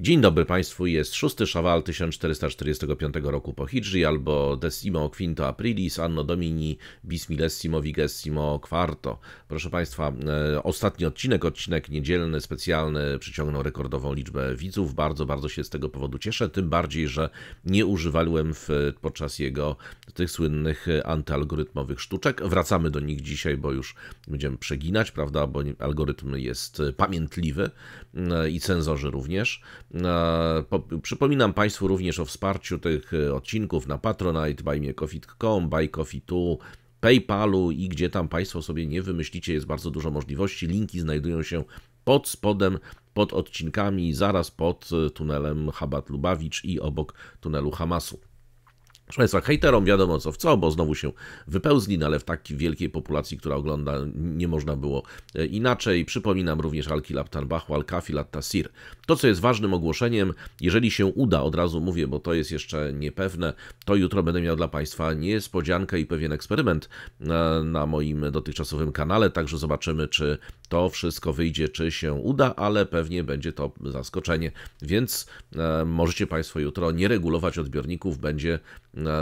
Dzień dobry Państwu, jest 6 Szawal 1445 roku po Hidży, albo decimo quinto aprilis anno domini Bismillessimo vigessimo quarto. Proszę Państwa, e, ostatni odcinek, odcinek niedzielny, specjalny, przyciągnął rekordową liczbę widzów. Bardzo, bardzo się z tego powodu cieszę, tym bardziej, że nie używałem w, podczas jego tych słynnych antyalgorytmowych sztuczek. Wracamy do nich dzisiaj, bo już będziemy przeginać, prawda, bo algorytm jest pamiętliwy e, i cenzorzy również. E, przypominam Państwu również o wsparciu tych e, odcinków na Patronite, buymeacoffee.com, buycoffee.tu, PayPalu i gdzie tam Państwo sobie nie wymyślicie, jest bardzo dużo możliwości. Linki znajdują się pod spodem, pod odcinkami, zaraz pod e, tunelem Habat Lubawicz i obok tunelu Hamasu. Proszę Państwa, hejterom wiadomo co w co, bo znowu się wypełzli, no ale w takiej wielkiej populacji, która ogląda, nie można było e, inaczej. Przypominam również Alki kilab Tanbahu, al tasir To, co jest ważnym ogłoszeniem, jeżeli się uda, od razu mówię, bo to jest jeszcze niepewne, to jutro będę miał dla Państwa niespodziankę i pewien eksperyment e, na moim dotychczasowym kanale, także zobaczymy, czy to wszystko wyjdzie, czy się uda, ale pewnie będzie to zaskoczenie, więc e, możecie Państwo jutro nie regulować odbiorników, będzie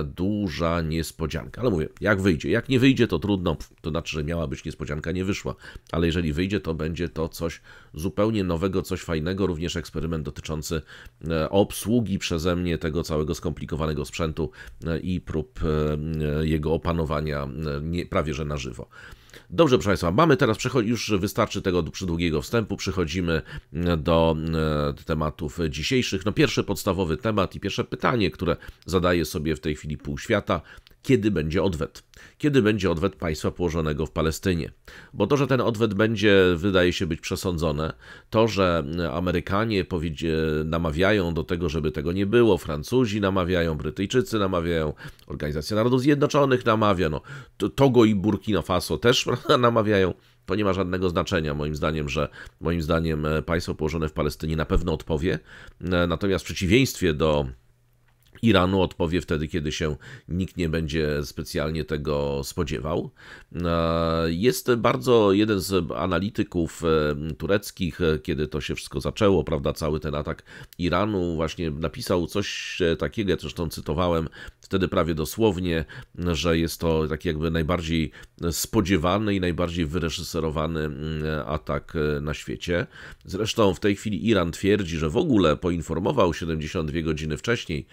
duża niespodzianka. Ale mówię, jak wyjdzie. Jak nie wyjdzie, to trudno. To znaczy, że miała być niespodzianka, nie wyszła. Ale jeżeli wyjdzie, to będzie to coś zupełnie nowego, coś fajnego. Również eksperyment dotyczący e, obsługi przeze mnie tego całego skomplikowanego sprzętu e, i prób e, jego opanowania prawie że na żywo. Dobrze, proszę Państwa, mamy teraz, już wystarczy tego przydługiego wstępu, przechodzimy e, do e, tematów dzisiejszych. No pierwszy podstawowy temat i pierwsze pytanie, które zadaje sobie w tej chwili pół świata, kiedy będzie odwet? kiedy będzie odwet państwa położonego w Palestynie. Bo to, że ten odwet będzie, wydaje się być przesądzone, to, że Amerykanie namawiają do tego, żeby tego nie było, Francuzi namawiają, Brytyjczycy namawiają, Organizacja Narodów Zjednoczonych namawia, no, Togo i Burkina Faso też namawiają. To nie ma żadnego znaczenia, moim zdaniem, że moim zdaniem państwo położone w Palestynie na pewno odpowie. Natomiast w przeciwieństwie do Iranu odpowie wtedy, kiedy się nikt nie będzie specjalnie tego spodziewał. E, jest bardzo jeden z analityków e, tureckich, e, kiedy to się wszystko zaczęło, prawda, cały ten atak Iranu, właśnie napisał coś takiego, ja zresztą cytowałem wtedy prawie dosłownie, że jest to taki jakby najbardziej spodziewany i najbardziej wyreżyserowany mm, atak na świecie. Zresztą w tej chwili Iran twierdzi, że w ogóle poinformował 72 godziny wcześniej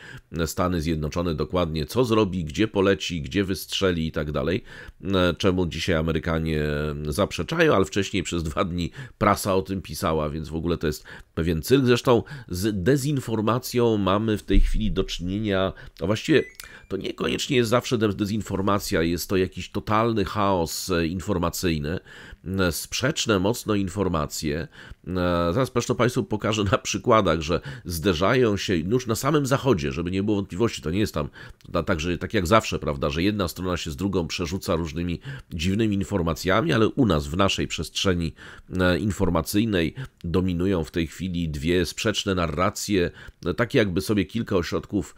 Stany Zjednoczone dokładnie, co zrobi, gdzie poleci, gdzie wystrzeli i tak dalej, e, czemu dzisiaj Amerykanie e, zaprzeczają, ale wcześniej przez dwa dni prasa o tym pisała, więc w ogóle to jest pewien cyrk. Zresztą z dezinformacją mamy w tej chwili do czynienia, a właściwie to niekoniecznie jest zawsze dezinformacja, jest to jakiś totalny chaos e, informacyjny, sprzeczne mocno informacje, E, zaraz zresztą Państwu pokażę na przykładach, że zderzają się już na samym zachodzie, żeby nie było wątpliwości, to nie jest tam także tak jak zawsze, prawda, że jedna strona się z drugą przerzuca różnymi dziwnymi informacjami, ale u nas w naszej przestrzeni e, informacyjnej dominują w tej chwili dwie sprzeczne narracje, e, takie jakby sobie kilka ośrodków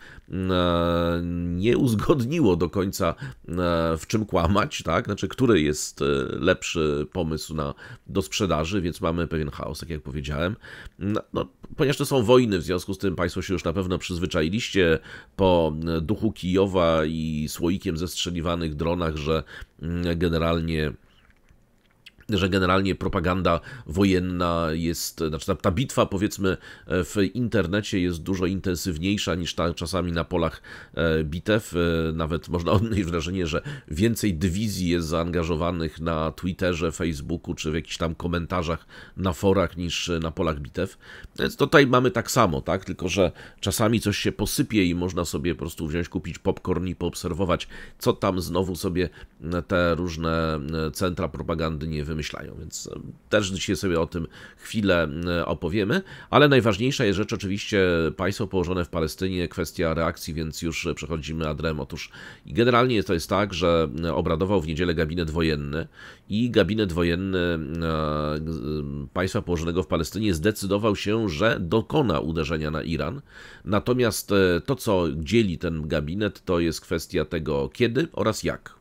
nie uzgodniło do końca w czym kłamać, tak, znaczy który jest lepszy pomysł na, do sprzedaży, więc mamy pewien chaos tak jak powiedziałem. No, no, ponieważ to są wojny, w związku z tym Państwo się już na pewno przyzwyczailiście po duchu Kijowa i słoikiem zestrzeliwanych dronach, że mm, generalnie że generalnie propaganda wojenna jest, znaczy ta, ta, bitwa powiedzmy e, w internecie jest dużo intensywniejsza niż ta czasami na polach e, bitew. E, nawet można odnieść wrażenie, że więcej dywizji jest zaangażowanych na Twitterze, Facebooku czy w jakichś tam komentarzach na forach niż na polach bitew. Więc tutaj mamy tak samo, tak? Tylko, że czasami coś się posypie i można sobie po prostu wziąć, kupić popcorn i poobserwować, co tam znowu sobie te różne centra propagandy nie wymyślają wymyślają, więc e, też dzisiaj sobie o tym chwilę e, opowiemy. Ale najważniejsza jest rzecz oczywiście e, państwo położone w Palestynie, kwestia reakcji, więc już przechodzimy adrem. Otóż generalnie to jest tak, że obradował w niedzielę gabinet wojenny i gabinet wojenny państwa położonego w Palestynie zdecydował się, że dokona uderzenia na Iran. Natomiast to, co dzieli ten gabinet, to jest kwestia tego kiedy oraz jak.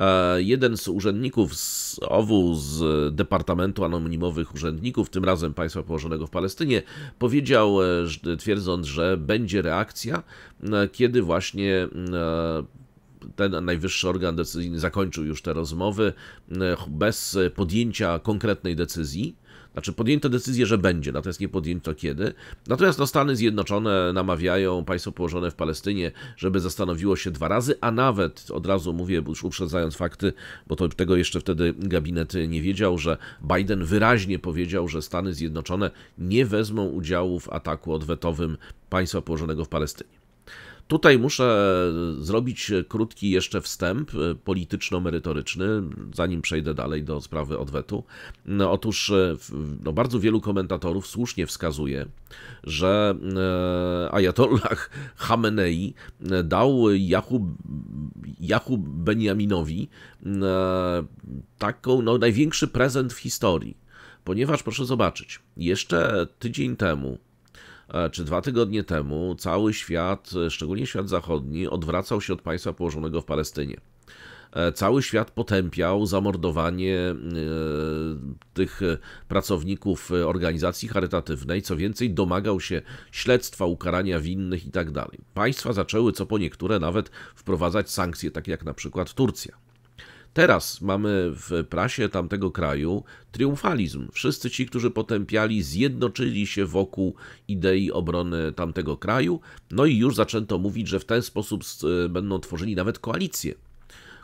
E, jeden z urzędników z OWU, z Departamentu Anonimowych Urzędników, tym razem państwa położonego w Palestynie, powiedział, e, twierdząc, że będzie reakcja, e, kiedy właśnie ten najwyższy organ decyzyjny zakończył już te rozmowy bez podjęcia konkretnej decyzji. Znaczy podjęto decyzję, że będzie, natomiast nie podjęto kiedy. Natomiast no, Stany Zjednoczone namawiają państwo położone w Palestynie, żeby zastanowiło się dwa razy, a nawet od razu mówię, już uprzedzając fakty, bo to, tego jeszcze wtedy gabinet nie wiedział, że Biden wyraźnie powiedział, że Stany Zjednoczone nie wezmą udziału w ataku odwetowym państwa położonego w Palestynie. Tutaj muszę zrobić krótki jeszcze wstęp e, polityczno-merytoryczny, zanim przejdę dalej do sprawy odwetu. No, otóż e, no, bardzo wielu komentatorów słusznie wskazuje, że e, ayatollah Khamenei dał Yahub, Yahub Benjaminowi taką, no, największy prezent w historii. Ponieważ proszę zobaczyć, jeszcze tydzień temu E, czy dwa tygodnie temu cały świat, e, szczególnie świat zachodni, odwracał się od państwa położonego w Palestynie. E, cały świat potępiał zamordowanie tych pracowników organizacji charytatywnej, co więcej, domagał się śledztwa, ukarania winnych itd. Tak państwa zaczęły co po niektóre nawet wprowadzać sankcje, takie jak na przykład Turcja. Teraz mamy w prasie tamtego kraju triumfalizm. Wszyscy ci, którzy potępiali, zjednoczyli się wokół idei obrony tamtego kraju, no i już zaczęto mówić, że w ten sposób e, będą tworzyli nawet koalicję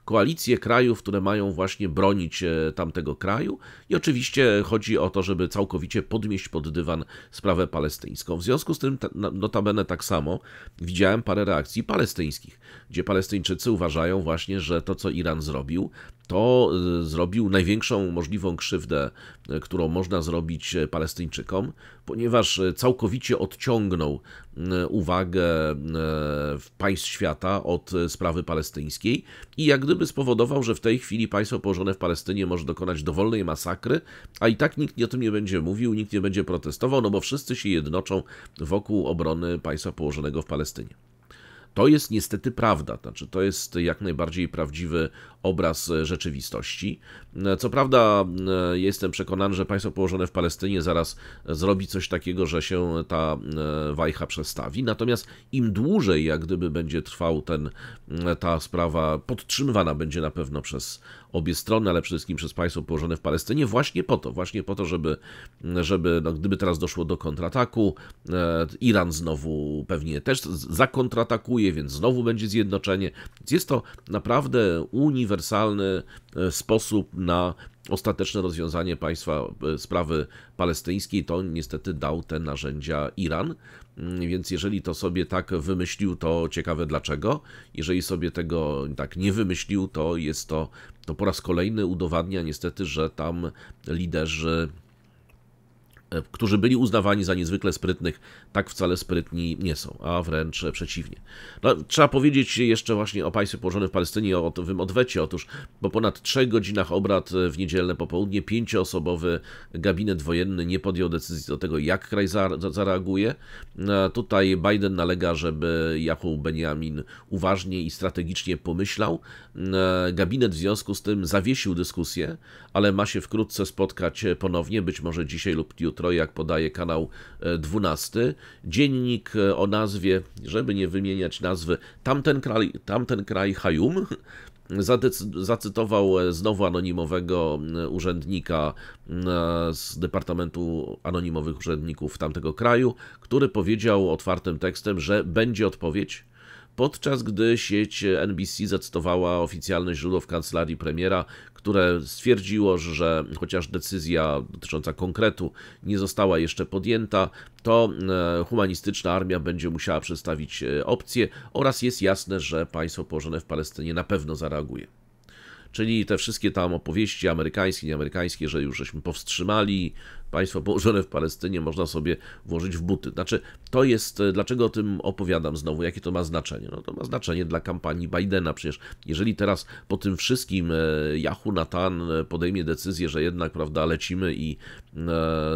koalicję krajów, które mają właśnie bronić e, tamtego kraju. I oczywiście chodzi o to, żeby całkowicie podmieść pod dywan sprawę palestyńską. W związku z tym, notabene tak samo, widziałem parę reakcji palestyńskich, gdzie Palestyńczycy uważają właśnie, że to, co Iran zrobił, to y, zrobił największą możliwą krzywdę, y, którą można zrobić y, Palestyńczykom, ponieważ całkowicie odciągnął uwagę państw świata od sprawy palestyńskiej i jak gdyby spowodował, że w tej chwili państwo położone w Palestynie może dokonać dowolnej masakry, a i tak nikt o tym nie będzie mówił, nikt nie będzie protestował, no bo wszyscy się jednoczą wokół obrony państwa położonego w Palestynie. To jest niestety prawda, znaczy to jest jak najbardziej prawdziwy obraz e, rzeczywistości. E, co prawda, e, jestem przekonany, że państwo położone w Palestynie zaraz zrobi coś takiego, że się ta wajcha przestawi. Natomiast im dłużej, jak gdyby będzie trwał ten, ta sprawa, podtrzymywana będzie na pewno przez obie strony, ale przede wszystkim przez państwo położone w Palestynie, właśnie po to, właśnie po to, żeby, żeby no, gdyby teraz doszło do kontrataku, Iran znowu pewnie też zakontratakuje, więc znowu będzie zjednoczenie. Więc jest to naprawdę uniwersalne uniwersalny e, sposób na ostateczne rozwiązanie państwa e, sprawy palestyńskiej, to niestety dał te narzędzia Iran. Mm, więc jeżeli to sobie tak wymyślił, to ciekawe dlaczego. Jeżeli sobie tego tak nie wymyślił, to jest to, to po raz kolejny udowadnia niestety, że tam liderzy E, którzy byli uznawani za niezwykle sprytnych, tak wcale sprytni nie są, a wręcz przeciwnie. No, trzeba powiedzieć jeszcze właśnie o państwie położonym w Palestynie, o tym odwecie. Otóż po ponad trzech godzinach obrad w niedzielne popołudnie pięcioosobowy gabinet wojenny nie podjął decyzji do tego, jak kraj zareaguje. E, tutaj Biden nalega, żeby Yahoo Benjamin uważnie i strategicznie pomyślał. E, gabinet w związku z tym zawiesił dyskusję, ale ma się wkrótce spotkać ponownie, być może dzisiaj lub jutro jutro, jak podaje kanał 12. E, Dziennik e, o nazwie, żeby nie wymieniać nazwy, tamten kraj, tamten kraj Hayum, zacytował e, znowu anonimowego urzędnika z Departamentu Anonimowych Urzędników tamtego kraju, który powiedział otwartym tekstem, że będzie odpowiedź, podczas gdy sieć NBC zacytowała oficjalne źródło w kancelarii premiera, które stwierdziło, że chociaż decyzja dotycząca konkretu nie została jeszcze podjęta, to e, humanistyczna armia będzie musiała przedstawić e, opcję oraz jest jasne, że państwo położone w Palestynie na pewno zareaguje. Czyli te wszystkie tam opowieści amerykańskie, nieamerykańskie, że już żeśmy powstrzymali państwo położone w Palestynie, można sobie włożyć w buty. Znaczy, to jest, e, dlaczego o tym opowiadam znowu, jakie to ma znaczenie? No to ma znaczenie dla kampanii Bidena. Przecież jeżeli teraz po tym wszystkim e, Yahoo Natan e, podejmie decyzję, że jednak, prawda, lecimy i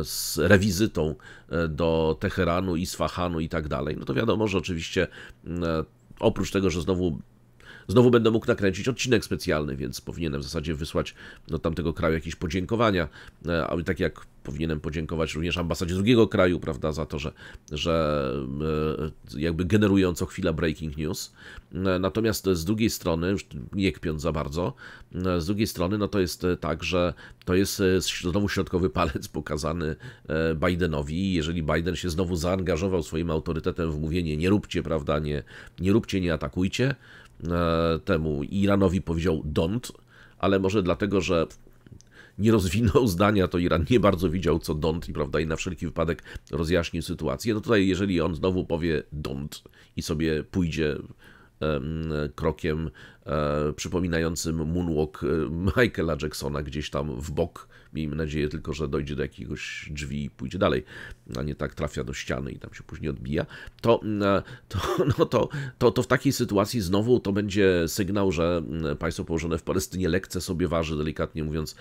z rewizytą do Teheranu, Isfahanu i tak dalej, no to wiadomo, że oczywiście oprócz tego, że znowu Znowu będę mógł nakręcić odcinek specjalny, więc powinienem w zasadzie wysłać do tamtego kraju jakieś podziękowania, ale tak jak powinienem podziękować również ambasadzie drugiego kraju, prawda, za to, że, że e, jakby generują co chwila breaking news. E, natomiast z drugiej strony, już nie kpiąc za bardzo, e, z drugiej strony, no to jest tak, że to jest znowu środkowy palec pokazany Bidenowi. Jeżeli Biden się znowu zaangażował swoim autorytetem w mówienie nie róbcie, prawda, nie, nie róbcie, nie atakujcie, E, temu Iranowi powiedział don't, ale może dlatego, że nie rozwinął zdania, to Iran nie bardzo widział, co don't i, prawda, i na wszelki wypadek rozjaśnił sytuację. No tutaj, jeżeli on znowu powie don't i sobie pójdzie krokiem e, przypominającym moonwalk e, Michaela Jacksona gdzieś tam w bok. Miejmy nadzieję tylko, że dojdzie do jakiegoś drzwi i pójdzie dalej, a nie tak trafia do ściany i tam się później odbija. To, mm, e, to, no to, to, to w takiej sytuacji znowu to będzie sygnał, że mm, państwo położone w Palestynie lekce sobie waży, delikatnie mówiąc,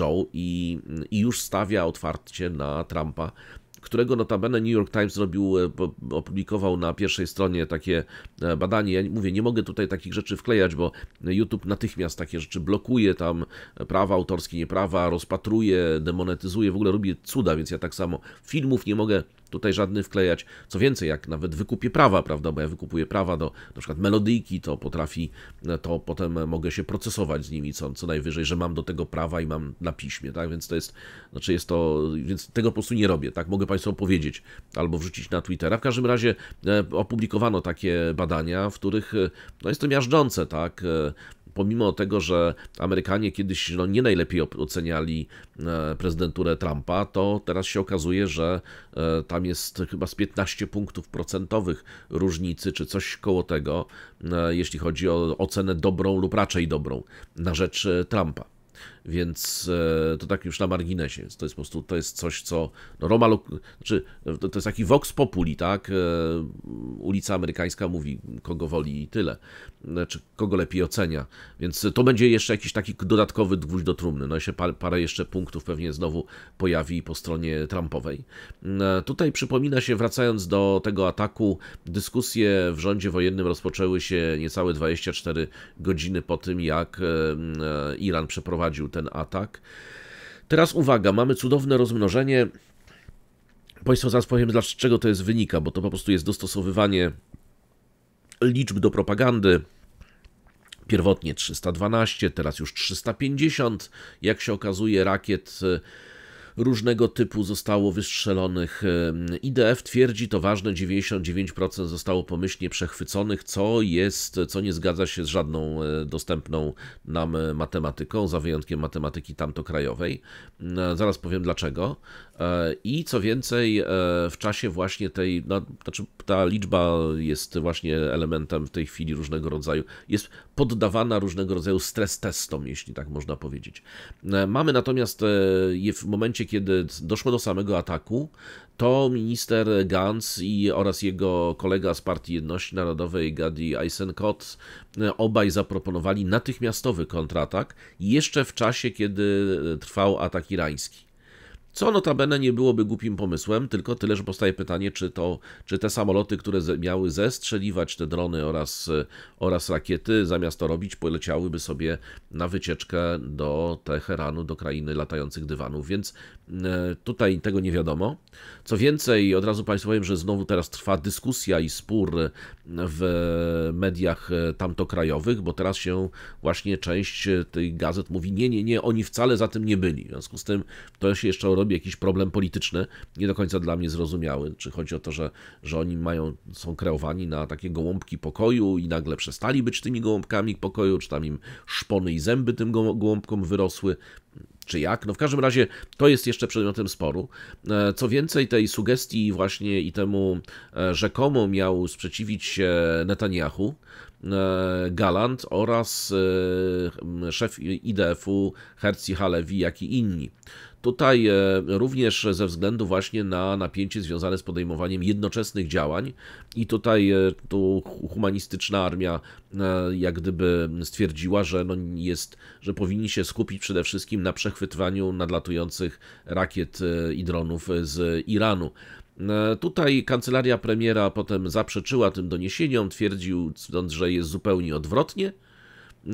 Joe i, i już stawia otwarcie na Trumpa którego notabene New York Times zrobił, e, opublikował na pierwszej stronie takie e, badanie. Ja mówię, nie mogę tutaj takich rzeczy wklejać, bo YouTube natychmiast takie rzeczy blokuje, tam prawa autorskie, nieprawa, rozpatruje, demonetyzuje, w ogóle robi cuda, więc ja tak samo filmów nie mogę tutaj żadny wklejać. Co więcej, jak nawet wykupię prawa, prawda, bo ja wykupuję prawa do na przykład melodyjki, to potrafi, to potem mogę się procesować z nimi, co, co najwyżej, że mam do tego prawa i mam na piśmie, tak, więc to jest, znaczy jest to, więc tego po prostu nie robię, tak, mogę Państwu opowiedzieć albo wrzucić na Twittera. W każdym razie e, opublikowano takie badania, w których, e, no jest to miażdżące, tak, e, pomimo tego, że Amerykanie kiedyś no, nie najlepiej oceniali e, prezydenturę Trumpa, to teraz się okazuje, że e, tam jest chyba z 15 punktów procentowych różnicy, czy coś koło tego, e, jeśli chodzi o ocenę dobrą lub raczej dobrą na rzecz Trumpa. Więc e, to tak już na marginesie. To jest po prostu to jest coś, co. No Roma, znaczy, to jest taki vox populi, tak? E, ulica amerykańska mówi, kogo woli i tyle. Znaczy, kogo lepiej ocenia. Więc to będzie jeszcze jakiś taki dodatkowy gwóźdź do trumny. No i par, parę jeszcze punktów pewnie znowu pojawi po stronie Trumpowej. E, tutaj przypomina się, wracając do tego ataku, dyskusje w rządzie wojennym rozpoczęły się niecałe 24 godziny po tym, jak Iran przeprowadził przeprowadził ten atak. Teraz uwaga, mamy cudowne rozmnożenie. Państwu zaraz powiem, dlaczego to jest wynika, bo to po prostu jest dostosowywanie liczb do propagandy. Pierwotnie 312, teraz już 350. Jak się okazuje, rakiet różnego typu zostało wystrzelonych. IDF twierdzi, to ważne, 99% zostało pomyślnie przechwyconych, co jest, co nie zgadza się z żadną e, dostępną nam matematyką, za wyjątkiem matematyki tamtokrajowej. Zaraz powiem dlaczego. E, I co więcej, e, w czasie właśnie tej, no, znaczy ta liczba jest właśnie elementem w tej chwili różnego rodzaju, jest poddawana różnego rodzaju stres testom, jeśli tak można powiedzieć. Mamy natomiast w momencie, kiedy doszło do samego ataku, to minister Gantz i oraz jego kolega z Partii Jedności Narodowej Gadi Eisenkot e, obaj zaproponowali natychmiastowy kontratak jeszcze w czasie, kiedy trwał atak irański. Co notabene nie byłoby głupim pomysłem, tylko tyle, że powstaje pytanie, czy, to, czy te samoloty, które miały zestrzeliwać te drony oraz, e, oraz rakiety, zamiast to robić, poleciałyby sobie na wycieczkę do Teheranu, do krainy latających dywanów. Więc E, tutaj tego nie wiadomo. Co więcej, od razu Państwu powiem, że znowu teraz trwa dyskusja i spór w mediach e, tamtokrajowych, bo teraz się właśnie część e, tych gazet mówi: Nie, nie, nie, oni wcale za tym nie byli. W związku z tym to się jeszcze robi jakiś problem polityczny, nie do końca dla mnie zrozumiały. Czy chodzi o to, że, że oni mają, są kreowani na takie gołąbki pokoju i nagle przestali być tymi gołąbkami pokoju, czy tam im szpony i zęby tym gołąbkom wyrosły czy jak. No w każdym razie to jest jeszcze przedmiotem sporu. E, co więcej, tej sugestii właśnie i temu e, rzekomo miał sprzeciwić się Netanyahu, e, Galant oraz szef IDF-u Herzi Halewi, jak i inni. Tutaj e, również ze względu właśnie na napięcie związane z podejmowaniem jednoczesnych działań i tutaj e, tu humanistyczna armia e, jak gdyby stwierdziła, że no jest, że powinni się skupić przede wszystkim na przechwytywaniu nadlatujących rakiet i dronów z Iranu. Tutaj kancelaria premiera potem zaprzeczyła tym doniesieniom, twierdził, że jest zupełnie odwrotnie.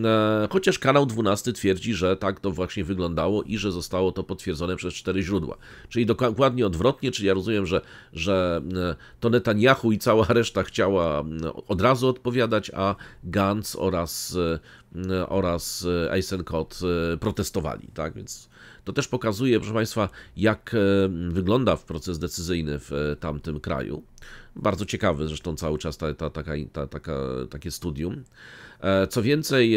E, chociaż kanał 12 twierdzi, że tak to właśnie wyglądało i że zostało to potwierdzone przez cztery źródła. Czyli dokładnie odwrotnie, czyli ja rozumiem, że, że e, to Netanyahu i cała reszta chciała e, od razu odpowiadać, a Gantz oraz, oraz Eisenkot protestowali, tak? Więc to też pokazuje, proszę Państwa, jak wygląda proces decyzyjny w tamtym kraju. Bardzo ciekawy zresztą cały czas ta, ta, taka, ta, taka, takie studium. E, co więcej,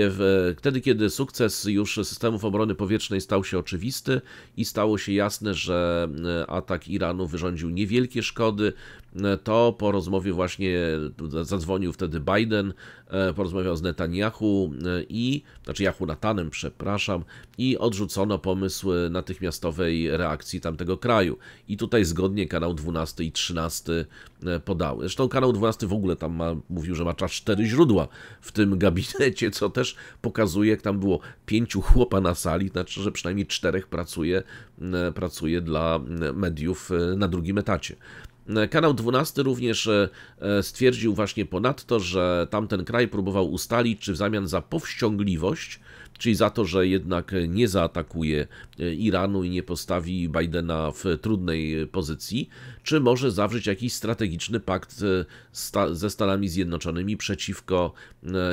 wtedy kiedy sukces już systemów obrony powietrznej stał się oczywisty i stało się jasne, że e, atak Iranu wyrządził niewielkie szkody, to po rozmowie właśnie e, zadzwonił wtedy Biden, e, porozmawiał z Netanyahu e, i, znaczy Jahu Natanem, przepraszam, i odrzucono pomysł natychmiastowej reakcji tamtego kraju. I tutaj zgodnie kanał 12 i 13 podały. Zresztą kanał 12 w ogóle tam ma, mówił, że ma czas cztery źródła w tym gabinecie, co też pokazuje, jak tam było pięciu chłopa na sali, znaczy, że przynajmniej czterech pracuje, pracuje dla mediów na drugim etacie. E, Kanał 12 również e, e, stwierdził właśnie ponadto, że tamten kraj próbował ustalić, czy w zamian za powściągliwość, czyli za to, że jednak nie zaatakuje Iranu i nie postawi Bidena w trudnej pozycji, czy może zawrzeć jakiś strategiczny pakt ze Stanami Zjednoczonymi przeciwko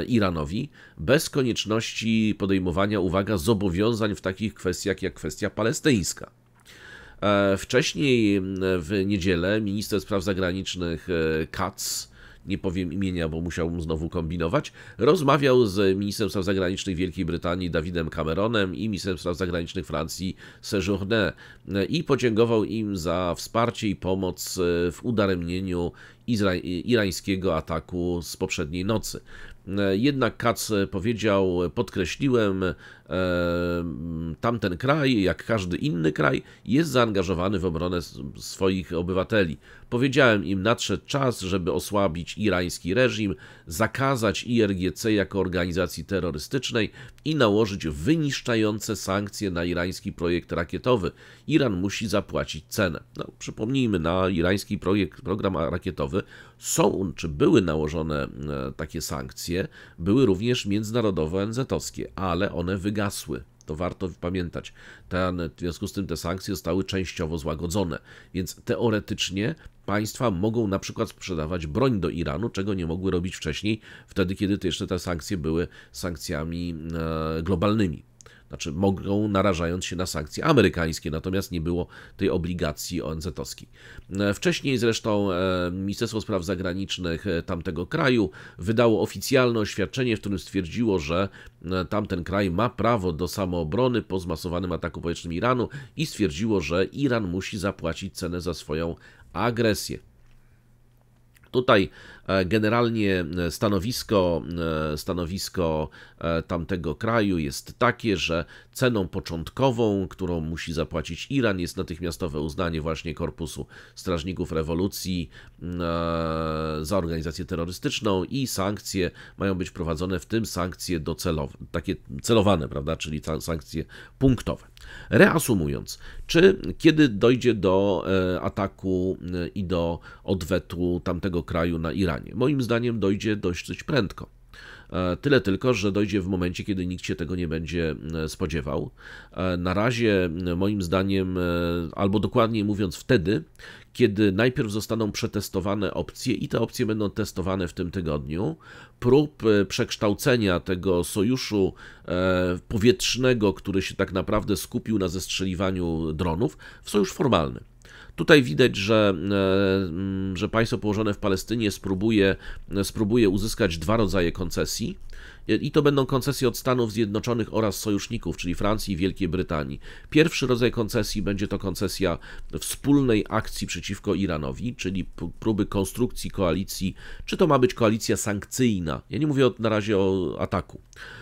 Iranowi, bez konieczności podejmowania, uwaga, zobowiązań w takich kwestiach jak kwestia palestyńska. E, wcześniej w niedzielę minister spraw zagranicznych e, Katz nie powiem imienia, bo musiałbym znowu kombinować, rozmawiał z ministrem spraw zagranicznych Wielkiej Brytanii Dawidem Cameronem i ministrem spraw zagranicznych Francji Sejourné e, i podziękował im za wsparcie i pomoc w udaremnieniu irańskiego ataku z poprzedniej nocy. Jednak Katz powiedział, podkreśliłem tamten kraj, jak każdy inny kraj, jest zaangażowany w obronę swoich obywateli. Powiedziałem im, nadszedł czas, żeby osłabić irański reżim, zakazać IRGC jako organizacji terrorystycznej i nałożyć wyniszczające sankcje na irański projekt rakietowy. Iran musi zapłacić cenę. No, przypomnijmy, na irański projekt, program rakietowy są czy były nałożone e, takie sankcje, były również międzynarodowe ONZ-owskie, ale one wygrały wygasły. To warto pamiętać. Ten, w związku z tym te sankcje zostały częściowo złagodzone, więc teoretycznie państwa mogą na przykład sprzedawać broń do Iranu, czego nie mogły robić wcześniej, wtedy kiedy jeszcze te sankcje były sankcjami e, globalnymi. Znaczy mogą, narażając się na sankcje amerykańskie, natomiast nie było tej obligacji ONZ-owskiej. E, wcześniej zresztą e, Ministerstwo Spraw Zagranicznych e, tamtego kraju wydało oficjalne oświadczenie, w którym stwierdziło, że tamten kraj ma prawo do samoobrony po zmasowanym ataku powietrznym Iranu i stwierdziło, że Iran musi zapłacić cenę za swoją agresję. Tutaj e, generalnie e, stanowisko, e, stanowisko tamtego kraju jest takie, że ceną początkową, którą musi zapłacić Iran, jest natychmiastowe uznanie właśnie Korpusu Strażników Rewolucji za organizację terrorystyczną i sankcje mają być prowadzone, w tym sankcje docelowe, takie celowane, prawda, czyli sankcje punktowe. Reasumując, czy kiedy dojdzie do e, ataku e, i do odwetu tamtego kraju na Iranie? Moim zdaniem dojdzie dość prędko. E, tyle tylko, że dojdzie w momencie, kiedy nikt się tego nie będzie e, spodziewał. E, na razie, moim zdaniem, albo dokładniej mówiąc, wtedy, kiedy najpierw zostaną przetestowane opcje i te opcje będą testowane w tym tygodniu. Prób przekształcenia tego sojuszu powietrznego, który się tak naprawdę skupił na zestrzeliwaniu dronów, w sojusz formalny. Tutaj widać, że, e, że państwo położone w Palestynie spróbuje, spróbuje uzyskać dwa rodzaje koncesji i to będą koncesje od Stanów Zjednoczonych oraz sojuszników, czyli Francji i Wielkiej Brytanii. Pierwszy rodzaj koncesji będzie to koncesja wspólnej akcji przeciwko Iranowi, czyli próby konstrukcji koalicji, czy to ma być koalicja sankcyjna. Ja nie mówię na razie o ataku.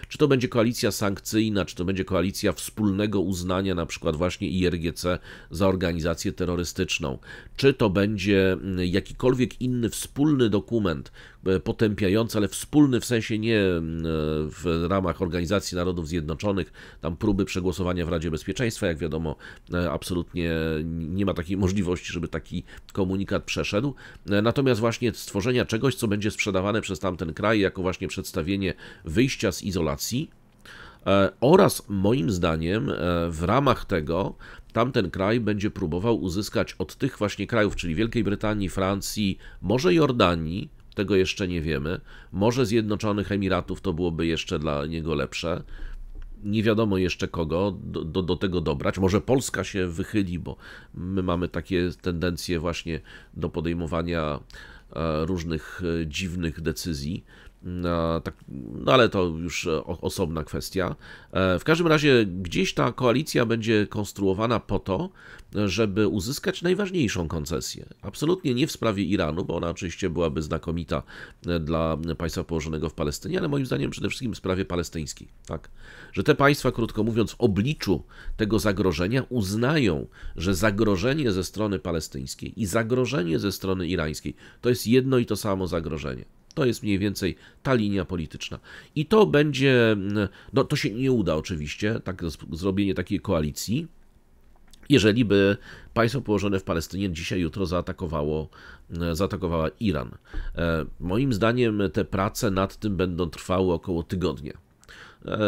Czy to będzie koalicja sankcyjna, czy to będzie koalicja wspólnego uznania na przykład właśnie IRGC za organizację terrorystyczną, czy to będzie mm, jakikolwiek inny wspólny dokument e, potępiający, ale wspólny w sensie nie mm, w ramach Organizacji Narodów Zjednoczonych, tam próby przegłosowania w Radzie Bezpieczeństwa, jak wiadomo, e, absolutnie nie ma takiej możliwości, żeby taki komunikat przeszedł. E, natomiast właśnie stworzenia czegoś, co będzie sprzedawane przez tamten kraj jako właśnie przedstawienie wyjścia z izolacji, e, oraz moim zdaniem w ramach tego tamten kraj będzie próbował uzyskać od tych właśnie krajów, czyli Wielkiej Brytanii, Francji, może Jordanii, tego jeszcze nie wiemy. Może Zjednoczonych Emiratów to byłoby jeszcze dla niego lepsze. Nie wiadomo jeszcze kogo do, do, do tego dobrać. Może Polska się wychyli, bo my mamy takie tendencje właśnie do podejmowania e, różnych e, dziwnych decyzji no, tak, no ale to już e, osobna kwestia. E, w każdym razie gdzieś ta koalicja będzie konstruowana po to, żeby uzyskać najważniejszą koncesję. Absolutnie nie w sprawie Iranu, bo ona oczywiście byłaby znakomita e, dla państwa położonego w Palestynie, ale moim zdaniem przede wszystkim w sprawie palestyńskiej. Tak? Że te państwa, krótko mówiąc, w obliczu tego zagrożenia uznają, że zagrożenie ze strony palestyńskiej i zagrożenie ze strony irańskiej to jest jedno i to samo zagrożenie. To jest mniej więcej ta linia polityczna. I to będzie, no to się nie uda oczywiście, tak, zrobienie takiej koalicji, jeżeli by państwo położone w Palestynie dzisiaj, jutro zaatakowało, zaatakowała Iran. E, moim zdaniem te prace nad tym będą trwały około tygodnia. E,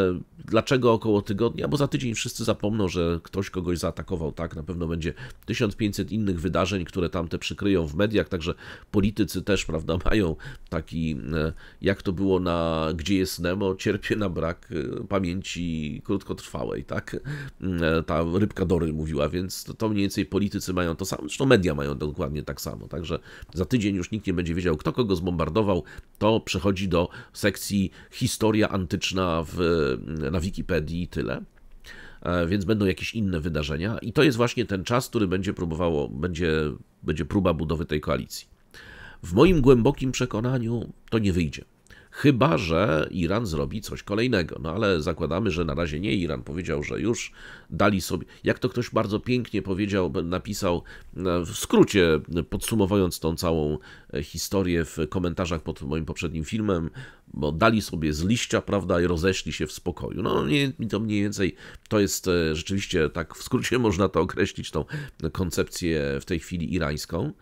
dlaczego około tygodnia? Bo za tydzień wszyscy zapomną, że ktoś kogoś zaatakował, tak? Na pewno będzie 1500 innych wydarzeń, które tamte przykryją w mediach, także politycy też, prawda, mają taki, e, jak to było na Gdzie jest Nemo, cierpie na brak e, pamięci krótkotrwałej, tak? Mm, ta rybka Dory mówiła, więc to, to mniej więcej politycy mają to samo, zresztą media mają dokładnie tak samo, także za tydzień już nikt nie będzie wiedział, kto kogo zbombardował, to przechodzi do sekcji historia antyczna w Y, na Wikipedii i tyle e, więc będą jakieś inne wydarzenia i to jest właśnie ten czas, który będzie próbowało, będzie, będzie próba budowy tej koalicji. W moim głębokim przekonaniu to nie wyjdzie chyba że Iran zrobi coś kolejnego. No ale zakładamy, że na razie nie. Iran powiedział, że już dali sobie. Jak to ktoś bardzo pięknie powiedział, napisał e, w skrócie, podsumowując tą całą e, historię w komentarzach pod moim poprzednim filmem, bo dali sobie z liścia, prawda, i rozeszli się w spokoju. No, nie, to mniej więcej to jest e, rzeczywiście, tak w skrócie można to określić, tą koncepcję w tej chwili irańską.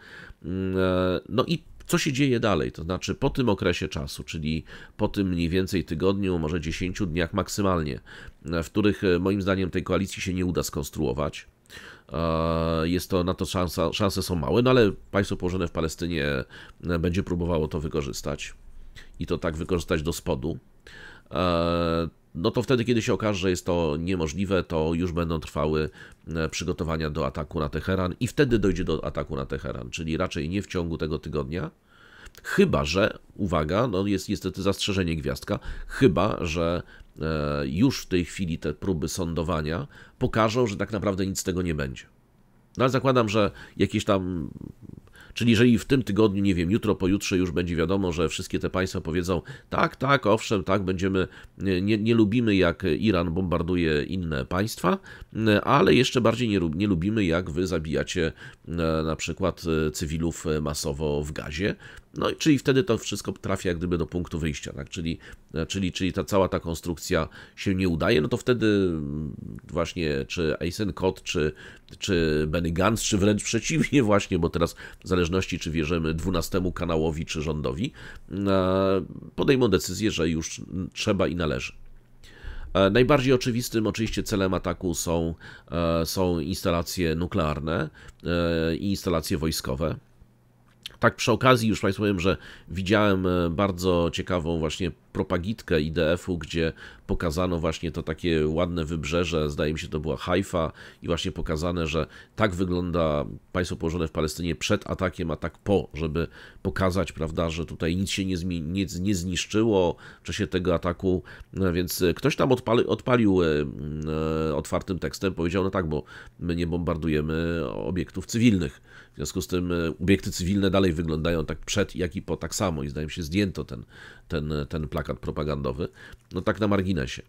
Mm, no i co się dzieje dalej, to znaczy po tym okresie czasu, czyli po tym mniej więcej tygodniu, może 10 dniach maksymalnie, w których e, moim zdaniem tej koalicji się nie uda skonstruować. E, jest to na to szansa, szanse są małe, no ale państwo położone w Palestynie e, będzie próbowało to wykorzystać i to tak wykorzystać do spodu no to wtedy, kiedy się okaże, że jest to niemożliwe, to już będą trwały e, przygotowania do ataku na Teheran i wtedy dojdzie do ataku na Teheran, czyli raczej nie w ciągu tego tygodnia, Chyba, że, uwaga, no jest niestety zastrzeżenie gwiazdka, chyba, że e, już w tej chwili te próby sądowania pokażą, że tak naprawdę nic z tego nie będzie. No ale zakładam, że jakieś tam Czyli jeżeli w tym tygodniu, nie wiem, jutro, pojutrze już będzie wiadomo, że wszystkie te państwa powiedzą tak, tak, owszem, tak, będziemy, nie, nie lubimy jak Iran bombarduje inne państwa, ale jeszcze bardziej nie, nie lubimy jak wy zabijacie e, na przykład e, cywilów masowo w gazie, no, czyli wtedy to wszystko trafia jak gdyby do punktu wyjścia, tak? czyli, e, czyli, czyli ta cała ta konstrukcja się nie udaje, no to wtedy mm, właśnie czy Eisenkot, czy, czy Benny Gantz, czy wręcz przeciwnie właśnie, bo teraz w zależności czy wierzymy 12 kanałowi, czy rządowi, mm, e, podejmą decyzję, że już trzeba i należy. E, najbardziej oczywistym oczywiście celem ataku są, są instalacje nuklearne i instalacje wojskowe. Tak przy okazji już Państwu powiem, że widziałem e, bardzo ciekawą właśnie propagitkę IDF-u, gdzie pokazano właśnie to takie ładne wybrzeże, zdaje mi się to była Haifa i właśnie pokazane, że tak wygląda państwo położone w Palestynie przed atakiem, a tak po, żeby pokazać, prawda, że tutaj nic się nie, nie, nie zniszczyło w czasie tego ataku, no więc e, ktoś tam odpali, odpalił e, otwartym tekstem, powiedział, no tak, bo my nie bombardujemy obiektów cywilnych w związku z tym e, obiekty cywilne dalej wyglądają tak przed, jak i po tak samo i zdaje mi się zdjęto ten, ten, ten plakat propagandowy. No tak na marginesie.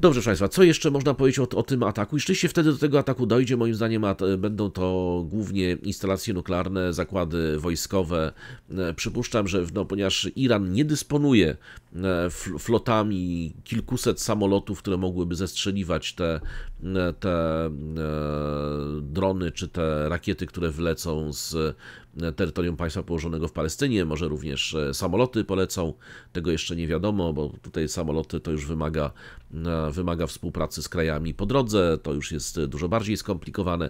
Dobrze, proszę Państwa, co jeszcze można powiedzieć o, o tym ataku? I rzeczywiście wtedy do tego ataku dojdzie, moim zdaniem, będą to głównie instalacje nuklearne, zakłady wojskowe. E, przypuszczam, że no, ponieważ Iran nie dysponuje e, flotami kilkuset samolotów, które mogłyby zestrzeliwać te, e, te drony czy te rakiety, które wlecą z terytorium państwa położonego w Palestynie, może również e, samoloty polecą, tego jeszcze nie wiadomo, bo tutaj samoloty to już wymaga, e, wymaga współpracy z krajami po drodze, to już jest dużo bardziej skomplikowane,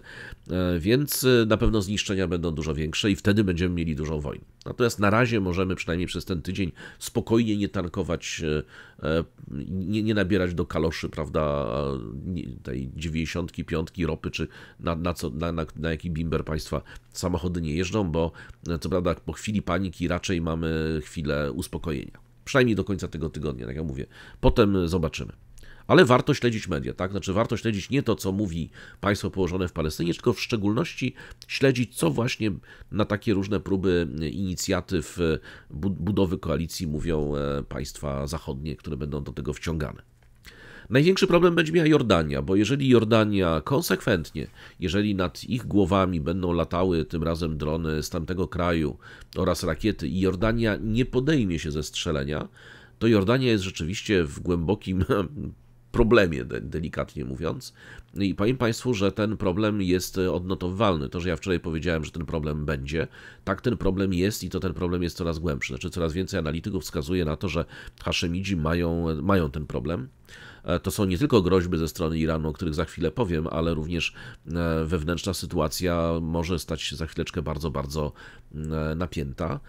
e, więc na pewno zniszczenia będą dużo większe i wtedy będziemy mieli dużą wojnę. Natomiast na razie możemy przynajmniej przez ten tydzień spokojnie nie tankować, nie, nie nabierać do kaloszy, prawda, tej 95 ropy, czy na, na, co, na, na, na jaki bimber państwa samochody nie jeżdżą, bo co prawda po chwili paniki raczej mamy chwilę uspokojenia. Przynajmniej do końca tego tygodnia, tak jak mówię. Potem zobaczymy. Ale warto śledzić media, tak? Znaczy warto śledzić nie to, co mówi państwo położone w Palestynie, tylko w szczególności śledzić, co właśnie na takie różne próby inicjatyw e, budowy koalicji mówią e, państwa zachodnie, które będą do tego wciągane. Największy problem będzie miała Jordania, bo jeżeli Jordania konsekwentnie, jeżeli nad ich głowami będą latały tym razem drony z tamtego kraju oraz rakiety i Jordania nie podejmie się ze strzelenia, to Jordania jest rzeczywiście w głębokim problemie, delikatnie mówiąc. I powiem Państwu, że ten problem jest e, odnotowywalny. To, że ja wczoraj powiedziałem, że ten problem będzie, tak ten problem jest i to ten problem jest coraz głębszy. Znaczy coraz więcej analityków wskazuje na to, że Haszemidzi mają, e, mają ten problem. E, to są nie tylko groźby ze strony Iranu, o których za chwilę powiem, ale również wewnętrzna sytuacja może stać się za chwileczkę bardzo, bardzo napięta.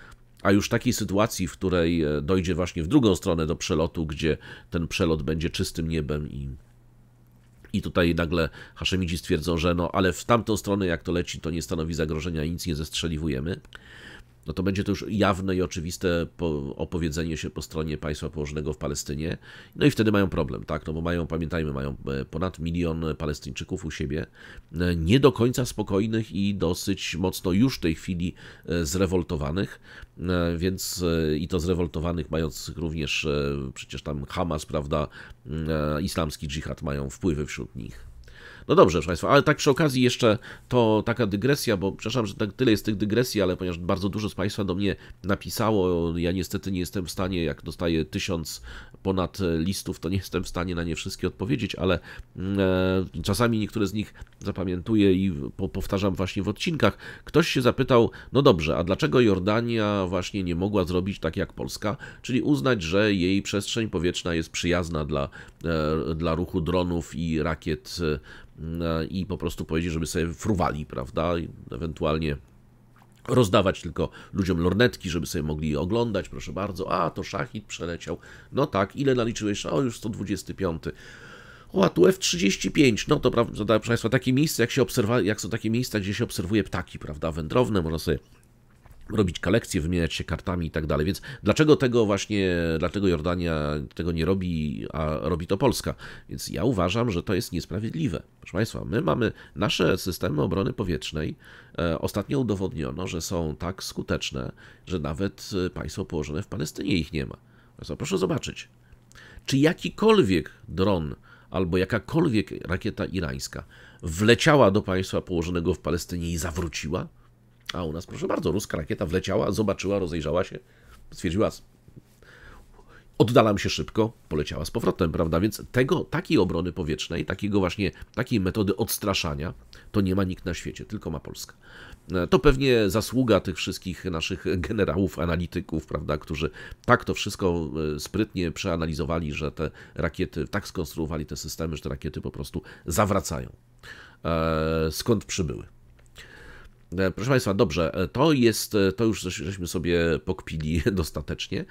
A już takiej sytuacji, w której e, dojdzie właśnie w drugą stronę do przelotu, gdzie ten przelot będzie czystym niebem i i tutaj nagle Haszemici stwierdzą, że no ale w tamtą stronę jak to leci, to nie stanowi zagrożenia i nic nie zestrzeliwujemy no to będzie to już jawne i oczywiste opowiedzenie się po stronie państwa położonego w Palestynie. No i wtedy mają problem, tak? No bo mają, pamiętajmy, mają e, ponad milion Palestyńczyków u siebie, e, nie do końca spokojnych i dosyć mocno już w tej chwili e, zrewoltowanych, więc i to zrewoltowanych, mając również przecież tam Hamas, prawda, islamski dżihad mają wpływy wśród nich. No dobrze, proszę Państwa, ale tak przy okazji jeszcze to taka dygresja, bo przepraszam, że tak tyle jest tych dygresji, ale ponieważ bardzo dużo z Państwa do mnie napisało, ja niestety nie jestem w stanie, jak dostaję tysiąc ponad listów, to nie jestem w stanie na nie wszystkie odpowiedzieć, ale mm, e, czasami niektóre z nich zapamiętuję i po, powtarzam właśnie w odcinkach. Ktoś się zapytał, no dobrze, a dlaczego Jordania właśnie nie mogła zrobić tak jak Polska, czyli uznać, że jej przestrzeń powietrzna jest przyjazna dla, e, dla ruchu dronów i rakiet e, E, i po prostu powiedzieć, żeby sobie fruwali, prawda? I ewentualnie rozdawać tylko ludziom lornetki, żeby sobie mogli oglądać, proszę bardzo. A, to szachit przeleciał. No tak, ile naliczyłeś? O, już 125. O, a tu F-35, no to prawda, proszę Państwa, takie miejsce, jak, się obserwa, jak są takie miejsca, gdzie się obserwuje ptaki, prawda, wędrowne, można sobie robić kolekcje, wymieniać się kartami i tak dalej. Więc dlaczego tego właśnie, dlaczego Jordania tego nie robi, a robi to Polska? Więc ja uważam, że to jest niesprawiedliwe. Proszę Państwa, my mamy nasze systemy obrony powietrznej. E, ostatnio udowodniono, że są tak skuteczne, że nawet e, państwo położone w Palestynie ich nie ma. proszę zobaczyć. Czy jakikolwiek dron albo jakakolwiek rakieta irańska wleciała do państwa położonego w Palestynie i zawróciła? A u nas, proszę bardzo, ruska rakieta wleciała, zobaczyła, rozejrzała się, stwierdziła, oddalam się szybko, poleciała z powrotem, prawda? Więc tego, takiej obrony powietrznej, takiego właśnie, takiej metody odstraszania, to nie ma nikt na świecie, tylko ma Polska. E, to pewnie zasługa tych wszystkich naszych generałów, analityków, prawda, którzy tak to wszystko e, sprytnie przeanalizowali, że te rakiety, tak skonstruowali te systemy, że te rakiety po prostu zawracają. E, skąd przybyły? E, proszę Państwa, dobrze, e, to jest, e, to już żeśmy sobie pokpili dostatecznie.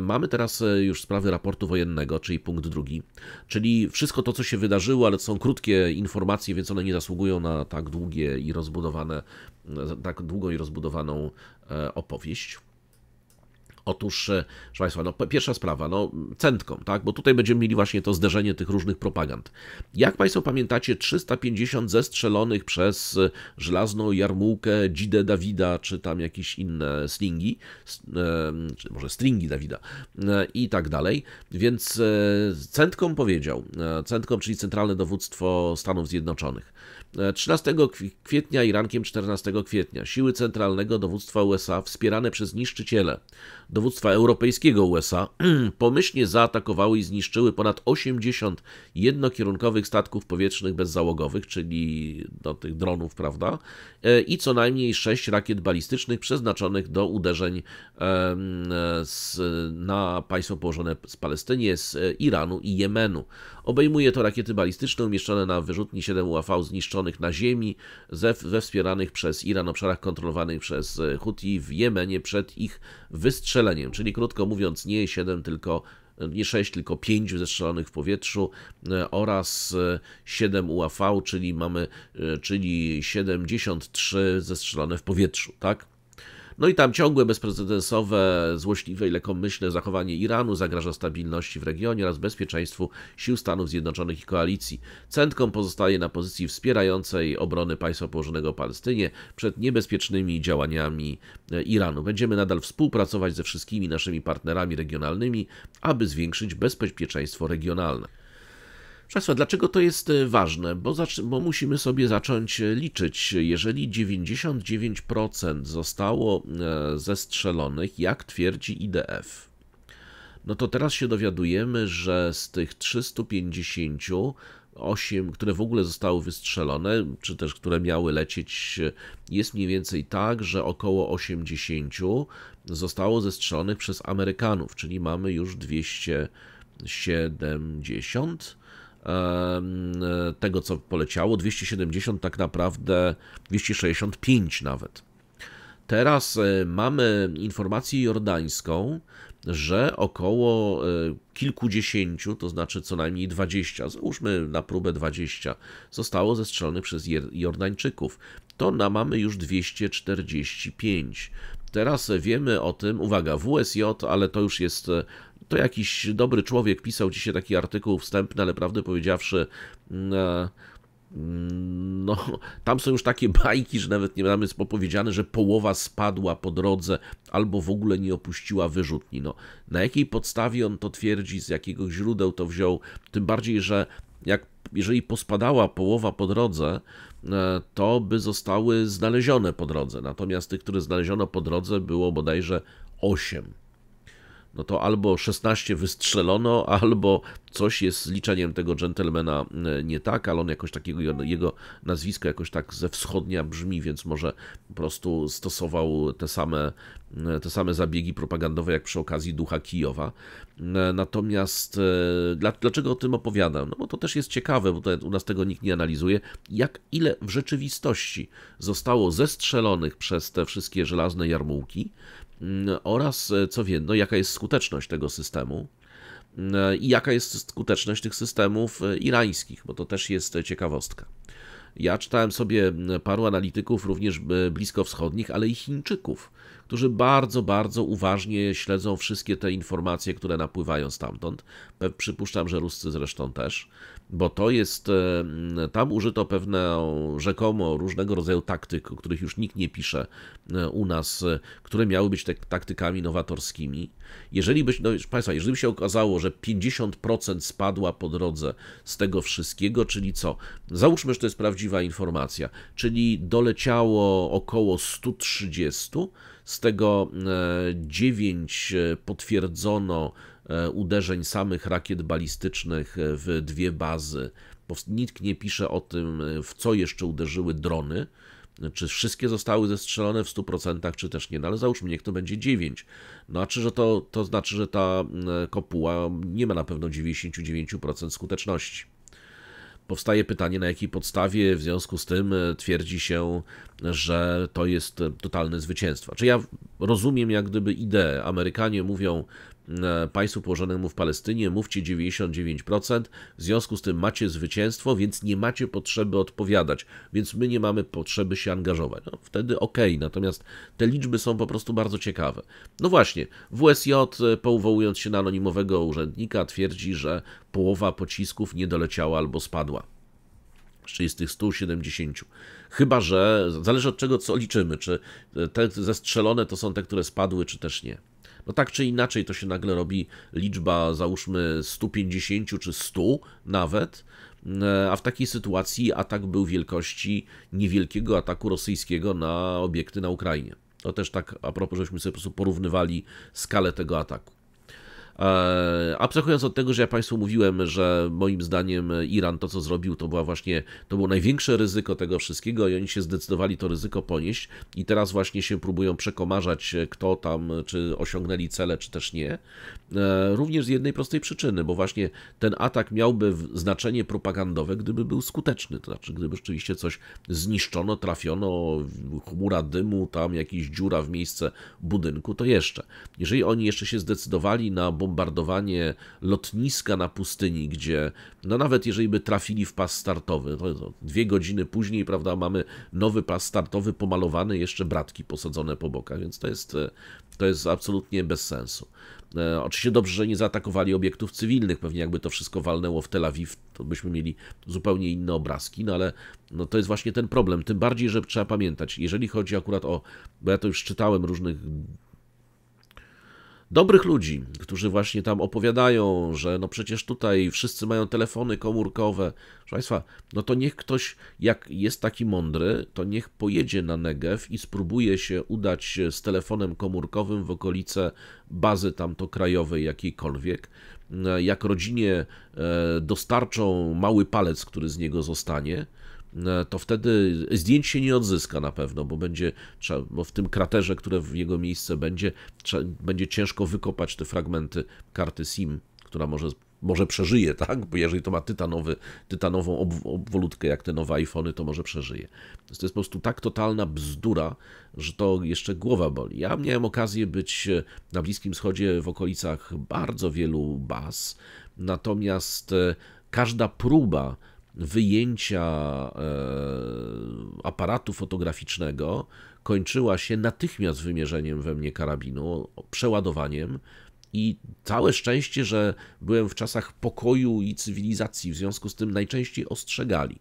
Mamy teraz już sprawy raportu wojennego, czyli punkt drugi, czyli wszystko to, co się wydarzyło, ale to są krótkie informacje, więc one nie zasługują na tak długie i rozbudowane, tak długą i rozbudowaną opowieść. Otóż, e, proszę Państwa, no, pierwsza sprawa, no, centkom, tak? bo tutaj będziemy mieli właśnie to zderzenie tych różnych propagand. Jak Państwo pamiętacie, 350 zestrzelonych przez e, żelazną jarmułkę Dzidę Dawida, czy tam jakieś inne slingi, e, czy może stringi Dawida i tak dalej. Więc centkom powiedział, centką, czyli Centralne Dowództwo Stanów Zjednoczonych, 13 e, kwietnia i rankiem 14 kwietnia siły centralnego dowództwa USA, wspierane przez niszczyciele dowództwa europejskiego USA, pomyślnie zaatakowały i zniszczyły ponad 80 jednokierunkowych statków powietrznych bezzałogowych, czyli do no, tych dronów, prawda, e, i co najmniej 6 rakiet balistycznych przeznaczonych do uderzeń z, na państwo położone z Palestynie, z e, Iranu i Jemenu. Obejmuje to rakiety balistyczne umieszczone na wyrzutni 7 UAV zniszczone zjednoczonych na ziemi ze, wspieranych przez Iran obszarach kontrolowanych przez e, Houthi w Jemenie przed ich wystrzeleniem. Czyli krótko mówiąc, nie 7, tylko e, nie 6, tylko 5 zestrzelonych w powietrzu e, oraz 7 UAV, czyli mamy czyli 73 zestrzelone w powietrzu, tak? No i tam ciągłe, bezprecedensowe, złośliwe i lekomyślne zachowanie Iranu zagraża stabilności w regionie oraz bezpieczeństwu sił Stanów Zjednoczonych i koalicji. Centką pozostaje na pozycji wspierającej obrony państwa położonego w Palestynie przed niebezpiecznymi działaniami e, Iranu. Będziemy nadal współpracować ze wszystkimi naszymi partnerami regionalnymi, aby zwiększyć bezpieczeństwo regionalne. Państwa, dlaczego to jest e, ważne? Bo, bo, musimy sobie zacząć e, liczyć. Jeżeli 99% zostało e, zestrzelonych, jak twierdzi IDF, no to teraz się dowiadujemy, że z tych 350 8, które w ogóle zostały wystrzelone, czy też które miały lecieć, jest mniej więcej tak, że około 80 zostało zestrzelonych przez Amerykanów, czyli mamy już 270 E, tego, co poleciało, 270 tak naprawdę, 265 nawet. Teraz e, mamy informację jordańską, że około e, kilkudziesięciu, to znaczy co najmniej 20, załóżmy na próbę 20, zostało zestrzelonych przez Jordańczyków. To na mamy już 245. Teraz wiemy o tym, uwaga, WSJ, ale to już jest to jakiś dobry człowiek pisał dzisiaj taki artykuł wstępny, ale prawdę powiedziawszy, mm, e, mm, no, tam są już takie bajki, że nawet nie mamy jest popowiedziane, że połowa spadła po drodze albo w ogóle nie opuściła wyrzutni. No, na jakiej podstawie on to twierdzi, z jakiego źródeł to wziął, tym bardziej, że jak, jeżeli pospadała połowa po drodze, e, to by zostały znalezione po drodze. Natomiast tych, które znaleziono po drodze, było bodajże 8 no to albo 16 wystrzelono, albo coś jest z liczeniem tego dżentelmena e, nie tak, ale on jakoś takiego, jego nazwisko jakoś tak ze wschodnia brzmi, więc może po prostu stosował te same, e, te same zabiegi propagandowe jak przy okazji ducha Kijowa. E, natomiast dlaczego o tym opowiadam? No bo to też jest ciekawe, bo to, u nas tego nikt nie analizuje, jak ile w rzeczywistości zostało zestrzelonych przez te wszystkie żelazne jarmułki, Mm, oraz e, co no jaka jest skuteczność tego systemu mm, e, i jaka jest skuteczność tych systemów e, irańskich, bo to też jest ciekawostka. Ja czytałem sobie mm, paru analityków, również bliskowschodnich, ale i Chińczyków, którzy bardzo, bardzo uważnie śledzą wszystkie te informacje, które napływają stamtąd. Przypuszczam, że Ruscy zresztą też, bo to jest, e, tam użyto pewną rzekomo różnego rodzaju taktyk, o których już nikt nie pisze e, u nas, e, które miały być te, taktykami nowatorskimi. Jeżeli by, no, Państwa, jeżeli by się okazało, że 50% spadła po drodze z tego wszystkiego, czyli co? Załóżmy, że to jest prawdziwa informacja, czyli doleciało około 130, z tego 9 e, e, potwierdzono e, uderzeń samych rakiet balistycznych w dwie bazy. Nikt nie pisze o tym, w co jeszcze uderzyły drony. Czy wszystkie zostały zestrzelone w 100%, czy też nie, no ale załóżmy, niech to będzie 9. No, czy że to, to znaczy, że ta kopuła nie ma na pewno 99% skuteczności. Powstaje pytanie, na jakiej podstawie w związku z tym e, twierdzi się, że to jest e, totalne zwycięstwo. Czy ja rozumiem jak gdyby ideę. Amerykanie mówią, E, państwu położonemu w Palestynie, mówcie 99%, w związku z tym macie zwycięstwo, więc nie macie potrzeby odpowiadać, więc my nie mamy potrzeby się angażować. No, wtedy ok. natomiast te liczby są po prostu bardzo ciekawe. No właśnie, WSJ, e, powołując się na anonimowego urzędnika, twierdzi, że połowa pocisków nie doleciała albo spadła czyli z tych 170. Chyba, że zależy od czego co liczymy, czy te zestrzelone to są te, które spadły, czy też nie no tak czy inaczej to się nagle robi liczba załóżmy 150 czy 100 nawet, e, a w takiej sytuacji atak był wielkości niewielkiego ataku rosyjskiego na obiekty na Ukrainie. To też tak a propos, żeśmy sobie po prostu porównywali skalę tego ataku. E, Abstrahując od tego, że ja Państwu mówiłem, że moim zdaniem Iran to, co zrobił, to była właśnie, to było największe ryzyko tego wszystkiego i oni się zdecydowali to ryzyko ponieść i teraz właśnie się próbują przekomarzać, kto tam, czy osiągnęli cele, czy też nie. E, również z jednej prostej przyczyny, bo właśnie ten atak miałby znaczenie propagandowe, gdyby był skuteczny, to znaczy gdyby rzeczywiście coś zniszczono, trafiono, chmura dymu, tam jakieś dziura w miejsce budynku, to jeszcze. Jeżeli oni jeszcze się zdecydowali na bombardowanie lotniska na pustyni, gdzie no nawet jeżeli by trafili w pas startowy, to, to dwie godziny później, prawda, mamy nowy pas startowy pomalowany, jeszcze bratki posadzone po bokach, więc to jest, e, to jest absolutnie bez sensu. E, oczywiście Oczywiście dobrze, że nie zaatakowali obiektów cywilnych. Pewnie jakby to wszystko walnęło w Tel Awiw, to byśmy mieli zupełnie inne obrazki, no ale no to jest właśnie ten problem. Tym bardziej, że trzeba pamiętać, jeżeli chodzi akurat o, bo ja to już czytałem różnych dobrych ludzi, którzy właśnie tam opowiadają, że no przecież tutaj wszyscy mają telefony komórkowe. Proszę Państwa, no to niech ktoś, jak jest taki mądry, to niech pojedzie na Negev i spróbuje się udać z telefonem komórkowym w okolice bazy tamto krajowej jakiejkolwiek. E, jak rodzinie e, dostarczą mały palec, który z niego zostanie, E, to wtedy zdjęć się nie odzyska na pewno, bo będzie, bo w tym kraterze, które w jego miejsce będzie, będzie ciężko wykopać te fragmenty karty SIM, która może może przeżyje, tak? Bo jeżeli to ma tytanowy, tytanową obwolutkę, jak te nowe iPhony, to może przeżyje. Więc to jest po prostu tak totalna bzdura, że to jeszcze głowa boli. Ja miałem okazję być e, na Bliskim Wschodzie w okolicach bardzo wielu baz, natomiast e, każda próba wyjęcia e, aparatu fotograficznego kończyła się natychmiast wymierzeniem we mnie karabinu, przeładowaniem. I całe szczęście, że byłem w czasach pokoju i cywilizacji, w związku z tym najczęściej ostrzegali.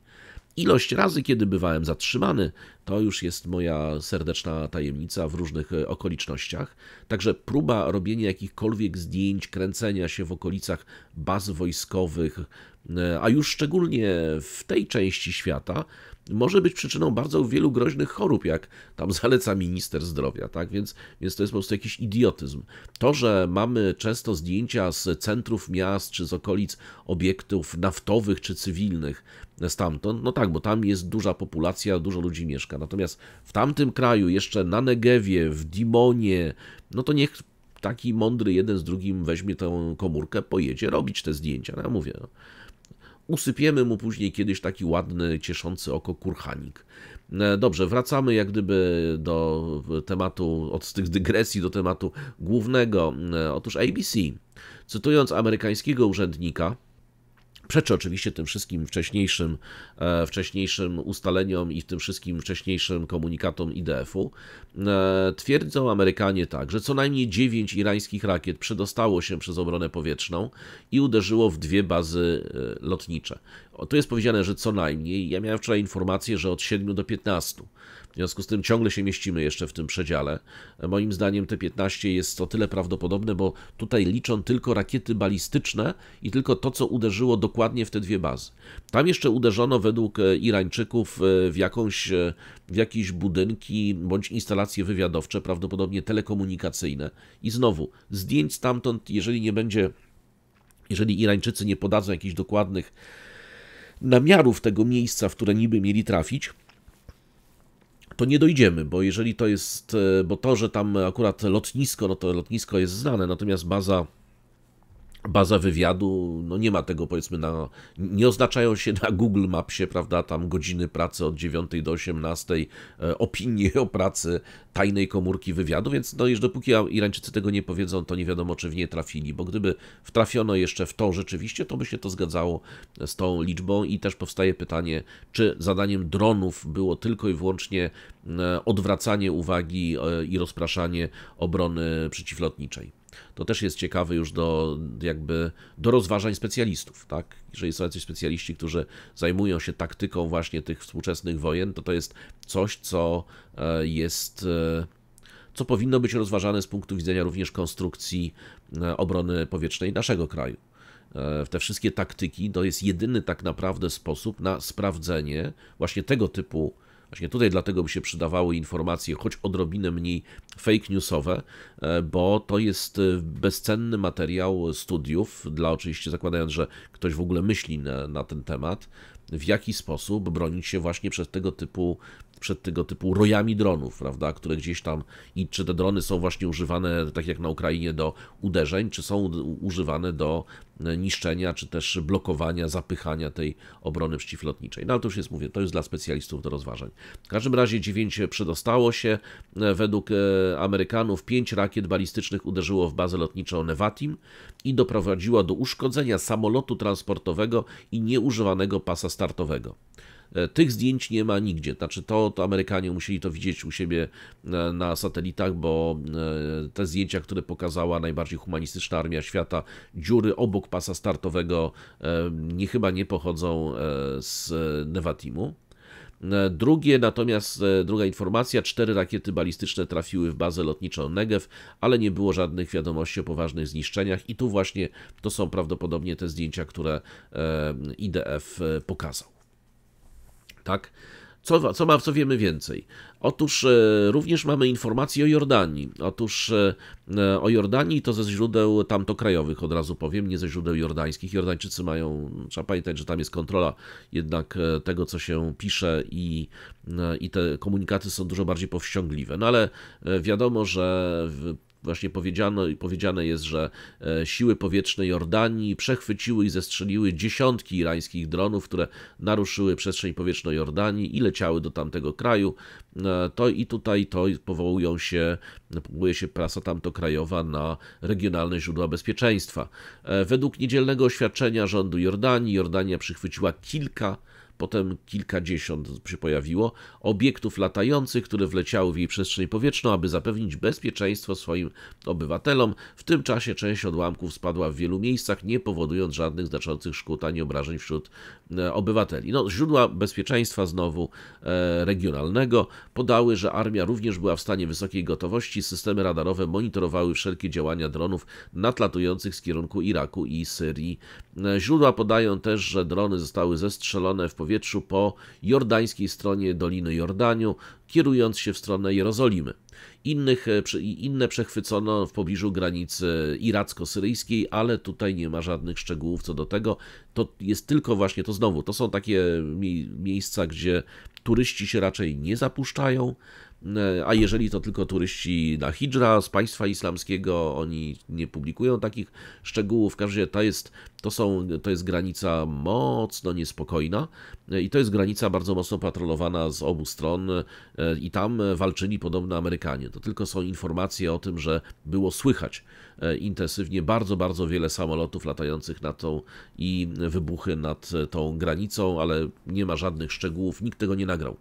Ilość razy, kiedy bywałem zatrzymany, to już jest moja serdeczna tajemnica w różnych e, okolicznościach. Także próba robienia jakichkolwiek zdjęć, kręcenia się w okolicach baz wojskowych, e, a już szczególnie w tej części świata, może być przyczyną bardzo wielu groźnych chorób, jak tam zaleca minister zdrowia, tak? Więc, więc to jest po prostu jakiś idiotyzm. To, że mamy często zdjęcia z centrów miast czy z okolic obiektów naftowych czy cywilnych, stamtąd. No tak, bo tam jest duża populacja, dużo ludzi mieszka. Natomiast w tamtym kraju, jeszcze na Negewie, w Dimonie, no to niech taki mądry jeden z drugim weźmie tę komórkę, pojedzie robić te zdjęcia. No ja mówię, no. usypiemy mu później kiedyś taki ładny, cieszący oko kurhanik. E, dobrze, wracamy jak gdyby do tematu, od tych dygresji do tematu głównego. E, otóż ABC, cytując amerykańskiego urzędnika, Przeczy oczywiście tym wszystkim wcześniejszym, e, wcześniejszym ustaleniom i tym wszystkim wcześniejszym komunikatom IDF-u. E, twierdzą Amerykanie tak, że co najmniej 9 irańskich rakiet przedostało się przez obronę powietrzną i uderzyło w dwie bazy e, lotnicze. O, tu jest powiedziane, że co najmniej. Ja miałem wczoraj informację, że od 7 do 15. W związku z tym ciągle się mieścimy jeszcze w tym przedziale. Moim zdaniem te 15 jest o tyle prawdopodobne, bo tutaj liczą tylko rakiety balistyczne i tylko to, co uderzyło dokładnie w te dwie bazy. Tam jeszcze uderzono według e, Irańczyków e, w, jakąś, e, w jakieś budynki bądź instalacje wywiadowcze, prawdopodobnie telekomunikacyjne. I znowu, zdjęć stamtąd, jeżeli nie będzie, jeżeli Irańczycy nie podadzą jakichś dokładnych namiarów tego miejsca, w które niby mieli trafić, to nie dojdziemy, bo jeżeli to jest, e, bo to, że tam akurat lotnisko, no to lotnisko jest znane, natomiast baza baza wywiadu, no nie ma tego powiedzmy na, nie oznaczają się na Google Mapsie, prawda, tam godziny pracy od 9 do 18, e, opinie o pracy tajnej komórki wywiadu, więc no już dopóki Irańczycy tego nie powiedzą, to nie wiadomo, czy w nie trafili, bo gdyby wtrafiono jeszcze w to rzeczywiście, to by się to zgadzało z tą liczbą i też powstaje pytanie, czy zadaniem dronów było tylko i wyłącznie e, odwracanie uwagi e, i rozpraszanie obrony przeciwlotniczej. To też jest ciekawe już do, jakby, do rozważań specjalistów, tak? Jeżeli są jacyś specjaliści, którzy zajmują się taktyką właśnie tych współczesnych wojen, to to jest coś, co e, jest e, co powinno być rozważane z punktu widzenia również konstrukcji e, obrony powietrznej naszego kraju. W te wszystkie taktyki to jest jedyny tak naprawdę sposób na sprawdzenie właśnie tego typu Właśnie tutaj dlatego by się przydawały informacje, choć odrobinę mniej fake newsowe, e, bo to jest e, bezcenny materiał studiów, dla oczywiście zakładając, że ktoś w ogóle myśli na, na ten temat, w jaki sposób bronić się właśnie przed tego typu przed tego typu rojami dronów, prawda, które gdzieś tam i czy te drony są właśnie używane, tak jak na Ukrainie, do uderzeń, czy są używane do e, niszczenia, czy też blokowania, zapychania tej obrony przeciwlotniczej. No ale to już jest, mówię, to jest dla specjalistów do rozważań. W każdym razie 9 przedostało się. E, według e, Amerykanów 5 rakiet balistycznych uderzyło w bazę lotniczą Nevatim i doprowadziło do uszkodzenia samolotu transportowego i nieużywanego pasa startowego. E, tych zdjęć nie ma nigdzie. Znaczy to, to Amerykanie musieli to widzieć u siebie e, na satelitach, bo e, te zdjęcia, które pokazała najbardziej humanistyczna armia świata, dziury obok pasa startowego nie chyba nie pochodzą z Nevatimu. Drugie, natomiast druga informacja, cztery rakiety balistyczne trafiły w bazę lotniczą Negev, ale nie było żadnych wiadomości o poważnych zniszczeniach i tu właśnie to są prawdopodobnie te zdjęcia, które IDF pokazał tak? Co, co, ma, co wiemy więcej? Otóż e, również mamy informacje o Jordanii. Otóż e, e, o Jordanii to ze źródeł tamto krajowych, od razu powiem, nie ze źródeł jordańskich. Jordańczycy mają, trzeba pamiętać, że tam jest kontrola jednak e, tego, co się pisze i, e, i te komunikaty są dużo bardziej powściągliwe. No ale wiadomo, że właśnie powiedziano i powiedziane jest, że e, siły powietrzne Jordanii przechwyciły i zestrzeliły dziesiątki irańskich dronów, które naruszyły przestrzeń powietrzną Jordanii i leciały do tamtego kraju. E, to i tutaj to powołują się, powołuje się prasa tamtokrajowa na regionalne źródła bezpieczeństwa. E, według niedzielnego oświadczenia rządu Jordanii, Jordania przychwyciła kilka potem kilkadziesiąt się pojawiło, obiektów latających, które wleciały w jej przestrzeń powietrzną, aby zapewnić bezpieczeństwo swoim obywatelom. W tym czasie część odłamków spadła w wielu miejscach, nie powodując żadnych znaczących szkód ani obrażeń wśród E, obywateli. No, źródła bezpieczeństwa znowu e, regionalnego podały, że armia również była w stanie wysokiej gotowości. Systemy radarowe monitorowały wszelkie działania dronów nadlatujących z kierunku Iraku i Syrii. E, źródła podają też, że drony zostały zestrzelone w powietrzu po jordańskiej stronie Doliny Jordaniu, kierując się w stronę Jerozolimy. Innych, e, inne przechwycono w pobliżu granicy iracko-syryjskiej, ale tutaj nie ma żadnych szczegółów co do tego. To jest tylko właśnie, to znowu, to są takie miejsca, gdzie turyści się raczej nie zapuszczają, E, a jeżeli to tylko turyści na hijra z państwa islamskiego, oni nie publikują takich szczegółów. W każdym razie to jest, to są, to jest granica mocno niespokojna e, i to jest granica bardzo mocno patrolowana z obu stron e, i tam walczyli podobno Amerykanie. To tylko są informacje o tym, że było słychać intensywnie bardzo, bardzo wiele samolotów latających nad tą i wybuchy nad tą granicą, ale nie ma żadnych szczegółów, nikt tego nie nagrał.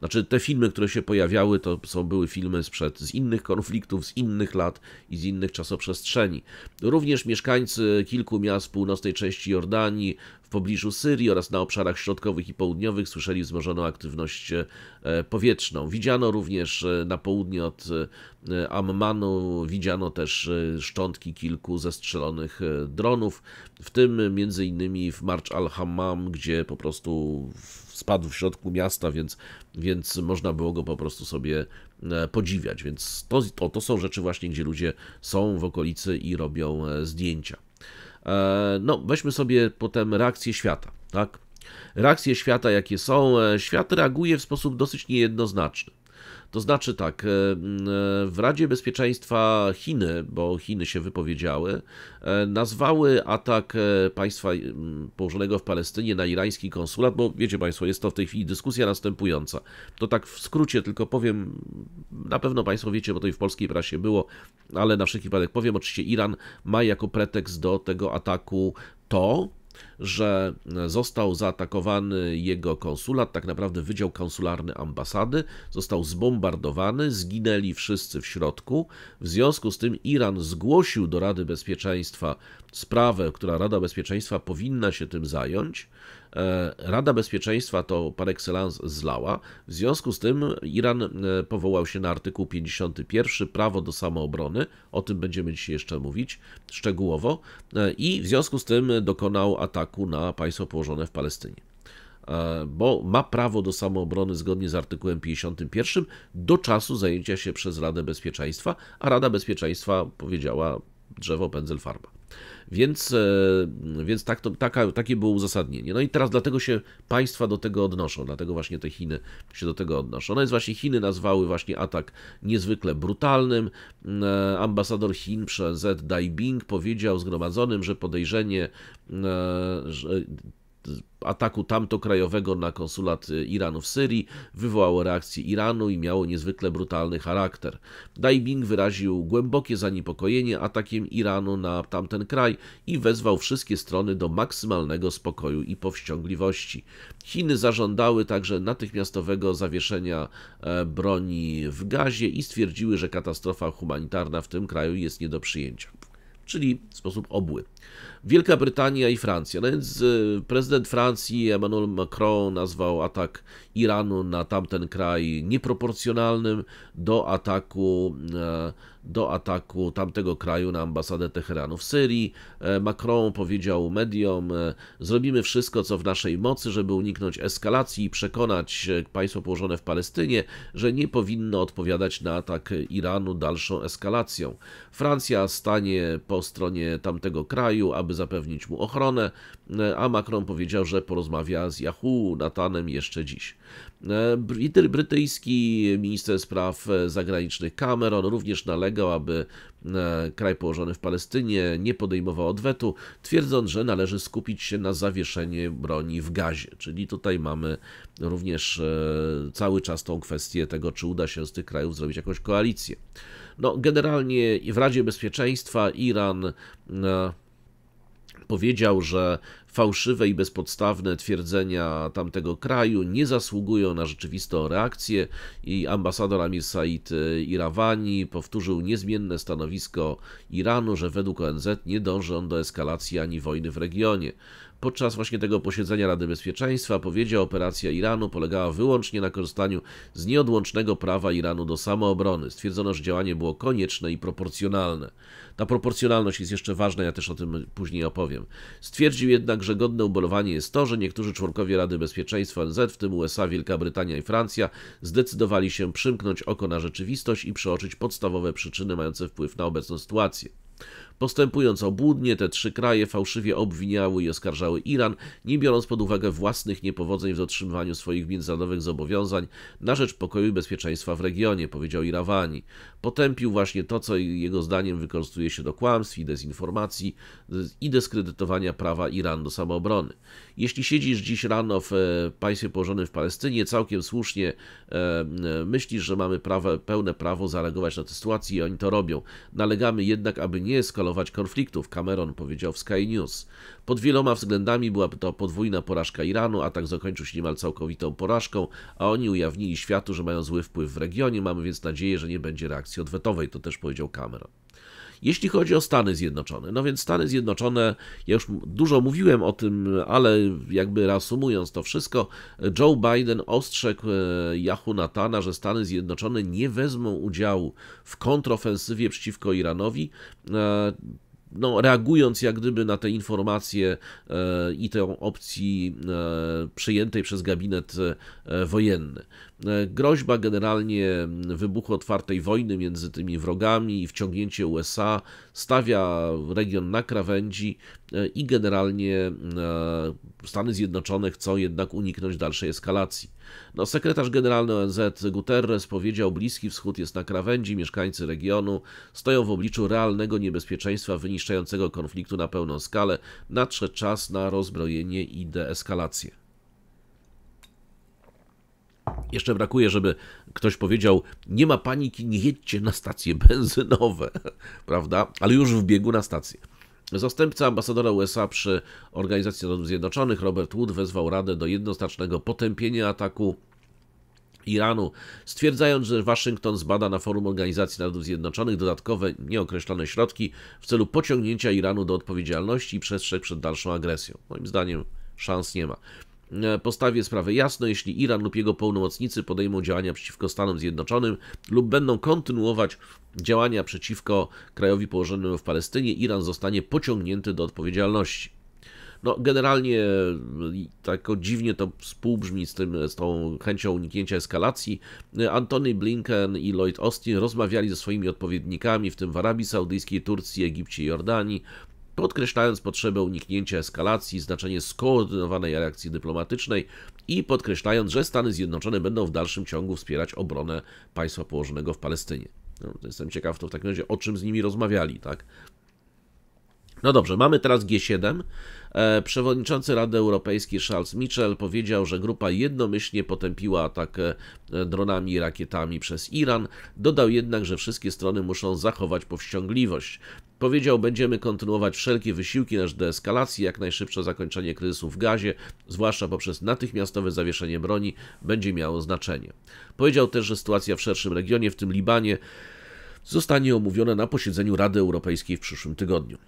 Znaczy, te filmy, które się pojawiały, to są były filmy sprzed, z innych konfliktów, z innych lat i z innych czasoprzestrzeni. Również mieszkańcy kilku miast w północnej części Jordanii, w pobliżu Syrii oraz na obszarach środkowych i południowych słyszeli wzmożoną aktywność e, powietrzną. Widziano również e, na południe od e, Ammanu, widziano też szczątki kilku zestrzelonych dronów, w tym między innymi w March al-Hammam, gdzie po prostu w spadł w środku miasta, więc, więc można było go po prostu sobie e, podziwiać. Więc to, to, to są rzeczy właśnie, gdzie ludzie są w okolicy i robią e, zdjęcia. E, no, weźmy sobie potem reakcję świata, tak? Reakcje świata, jakie są, świat reaguje w sposób dosyć niejednoznaczny. To znaczy tak, e, e, w Radzie Bezpieczeństwa Chiny, bo Chiny się wypowiedziały, e, nazwały atak państwa położonego w Palestynie na irański konsulat, bo wiecie Państwo, jest to w tej chwili dyskusja następująca. To tak w skrócie tylko powiem, na pewno Państwo wiecie, bo to i w polskiej prasie było, ale na wszelki wypadek powiem, oczywiście Iran ma jako pretekst do tego ataku to, że został zaatakowany jego konsulat, tak naprawdę wydział konsularny ambasady, został zbombardowany, zginęli wszyscy w środku. W związku z tym Iran zgłosił do Rady Bezpieczeństwa sprawę, która Rada Bezpieczeństwa powinna się tym zająć. E, Rada Bezpieczeństwa to par excellence zlała. W związku z tym Iran e, powołał się na artykuł 51 prawo do samoobrony. O tym będziemy dzisiaj jeszcze mówić szczegółowo. E, I w związku z tym dokonał ataku na państwo położone w Palestynie bo ma prawo do samoobrony zgodnie z artykułem 51 do czasu zajęcia się przez Radę Bezpieczeństwa, a Rada Bezpieczeństwa powiedziała drzewo pędzel farba. Więc, e, więc tak to, taka, takie było uzasadnienie. No i teraz dlatego się państwa do tego odnoszą, dlatego właśnie te Chiny się do tego odnoszą. No jest właśnie Chiny nazwały właśnie atak niezwykle brutalnym. E, ambasador Chin przez Z Dai Bing powiedział zgromadzonym, że podejrzenie, e, że ataku krajowego na konsulat y, Iranu w Syrii wywołało reakcję Iranu i miało niezwykle brutalny charakter. Daibing wyraził głębokie zaniepokojenie atakiem Iranu na tamten kraj i wezwał wszystkie strony do maksymalnego spokoju i powściągliwości. Chiny zażądały także natychmiastowego zawieszenia e, broni w gazie i stwierdziły, że katastrofa humanitarna w tym kraju jest nie do przyjęcia. Czyli w sposób obły. Wielka Brytania i Francja. No więc y, prezydent Francji Emmanuel Macron nazwał atak Iranu na tamten kraj nieproporcjonalnym do ataku, e, do ataku tamtego kraju na ambasadę Teheranu w Syrii. E, Macron powiedział mediom: e, Zrobimy wszystko, co w naszej mocy, żeby uniknąć eskalacji i przekonać państwo położone w Palestynie, że nie powinno odpowiadać na atak Iranu dalszą eskalacją. Francja stanie po stronie tamtego kraju kraju, aby zapewnić mu ochronę, e, a Macron powiedział, że porozmawia z Yahoo Natanem jeszcze dziś. E, brytyjski minister spraw e, zagranicznych Cameron również nalegał, aby kraj położony w Palestynie nie podejmował odwetu, twierdząc, że należy skupić się na zawieszeniu broni w gazie. Czyli tutaj mamy również cały czas tą kwestię tego, czy uda się z tych krajów zrobić jakąś koalicję. No, generalnie w Radzie Bezpieczeństwa Iran powiedział, że fałszywe i bezpodstawne twierdzenia tamtego kraju nie zasługują na rzeczywistą reakcję i ambasador Amir Said y, Irawani powtórzył niezmienne stanowisko Iranu, że według ONZ nie dąży on do eskalacji ani wojny w regionie. Podczas właśnie tego posiedzenia Rady Bezpieczeństwa powiedział, operacja Iranu polegała wyłącznie na korzystaniu z nieodłącznego prawa Iranu do samoobrony. Stwierdzono, że działanie było konieczne i proporcjonalne. Ta proporcjonalność jest jeszcze ważna, ja też o tym później opowiem. Stwierdził jednak, że godne ubolowanie jest to, że niektórzy członkowie Rady Bezpieczeństwa ONZ, w tym USA, Wielka Brytania i Francja, zdecydowali się przymknąć oko na rzeczywistość i przeoczyć podstawowe przyczyny mające wpływ na obecną sytuację. Postępując obłudnie, te trzy kraje fałszywie obwiniały i oskarżały Iran, nie biorąc pod uwagę własnych niepowodzeń w dotrzymywaniu swoich międzynarodowych zobowiązań na rzecz pokoju i bezpieczeństwa w regionie, powiedział Irawani. Potępił właśnie to, co jego zdaniem wykorzystuje się do kłamstw i dezinformacji i dyskredytowania prawa Iranu do samoobrony. Jeśli siedzisz dziś rano w e, państwie położonym w Palestynie, całkiem słusznie e, e, myślisz, że mamy prawo, pełne prawo zareagować na tę sytuację i oni to robią. Nalegamy jednak, aby nie skalować eskalować konfliktów, Cameron powiedział w Sky News. Pod wieloma względami była to podwójna porażka Iranu, atak zakończył się niemal całkowitą porażką, a oni ujawnili światu, że mają zły wpływ w regionie, mamy więc nadzieję, że nie będzie reakcji odwetowej, to też powiedział Cameron. Jeśli chodzi o Stany Zjednoczone, no więc Stany Zjednoczone, ja już dużo mówiłem o tym, ale jakby reasumując to wszystko, Joe Biden ostrzegł e, Yahu Natana, że Stany Zjednoczone nie wezmą udziału w kontrofensywie przeciwko Iranowi e, no, reagując jak gdyby na te informacje e, i tę opcji e, przyjętej przez gabinet e, wojenny. Groźba generalnie wybuchu otwartej wojny między tymi wrogami i wciągnięcie USA stawia region na krawędzi i generalnie Stany Zjednoczone chcą jednak uniknąć dalszej eskalacji. No, sekretarz generalny ONZ Guterres powiedział, Bliski Wschód jest na krawędzi, mieszkańcy regionu stoją w obliczu realnego niebezpieczeństwa wyniszczającego konfliktu na pełną skalę. Nadszedł czas na rozbrojenie i deeskalację. Jeszcze brakuje, żeby ktoś powiedział: Nie ma paniki, nie jedźcie na stacje benzynowe, prawda? Ale już w biegu na stację. Zastępca ambasadora USA przy Organizacji Narodów Zjednoczonych Robert Wood wezwał Radę do jednoznacznego potępienia ataku Iranu, stwierdzając, że Waszyngton zbada na forum Organizacji Narodów Zjednoczonych dodatkowe, nieokreślone środki w celu pociągnięcia Iranu do odpowiedzialności i przestrzeg przed dalszą agresją. Moim zdaniem szans nie ma. E, postawię sprawę jasno, jeśli Iran lub jego pełnomocnicy podejmą działania przeciwko Stanom Zjednoczonym lub będą kontynuować działania przeciwko krajowi położonemu w Palestynie, Iran zostanie pociągnięty do odpowiedzialności. No, generalnie e, tak dziwnie to współbrzmi z, tym, e, z tą chęcią uniknięcia eskalacji. Antony Blinken i Lloyd Austin rozmawiali ze swoimi odpowiednikami, w tym w Arabii Saudyjskiej, Turcji, Egipcie i Jordanii, podkreślając potrzebę uniknięcia eskalacji, znaczenie skoordynowanej reakcji dyplomatycznej i podkreślając, że Stany Zjednoczone będą w dalszym ciągu wspierać obronę państwa położonego w Palestynie. No, jestem ciekaw to w takim razie, o czym z nimi rozmawiali, tak? No dobrze, mamy teraz G7. E, przewodniczący Rady Europejskiej Charles Michel powiedział, że grupa jednomyślnie potępiła atak e, dronami i rakietami przez Iran. Dodał jednak, że wszystkie strony muszą zachować powściągliwość. Powiedział, będziemy kontynuować wszelkie wysiłki na rzecz deeskalacji, jak najszybsze zakończenie kryzysu w gazie, zwłaszcza poprzez natychmiastowe zawieszenie broni, będzie miało znaczenie. Powiedział też, że sytuacja w szerszym regionie, w tym Libanie, zostanie omówiona na posiedzeniu Rady Europejskiej w przyszłym tygodniu.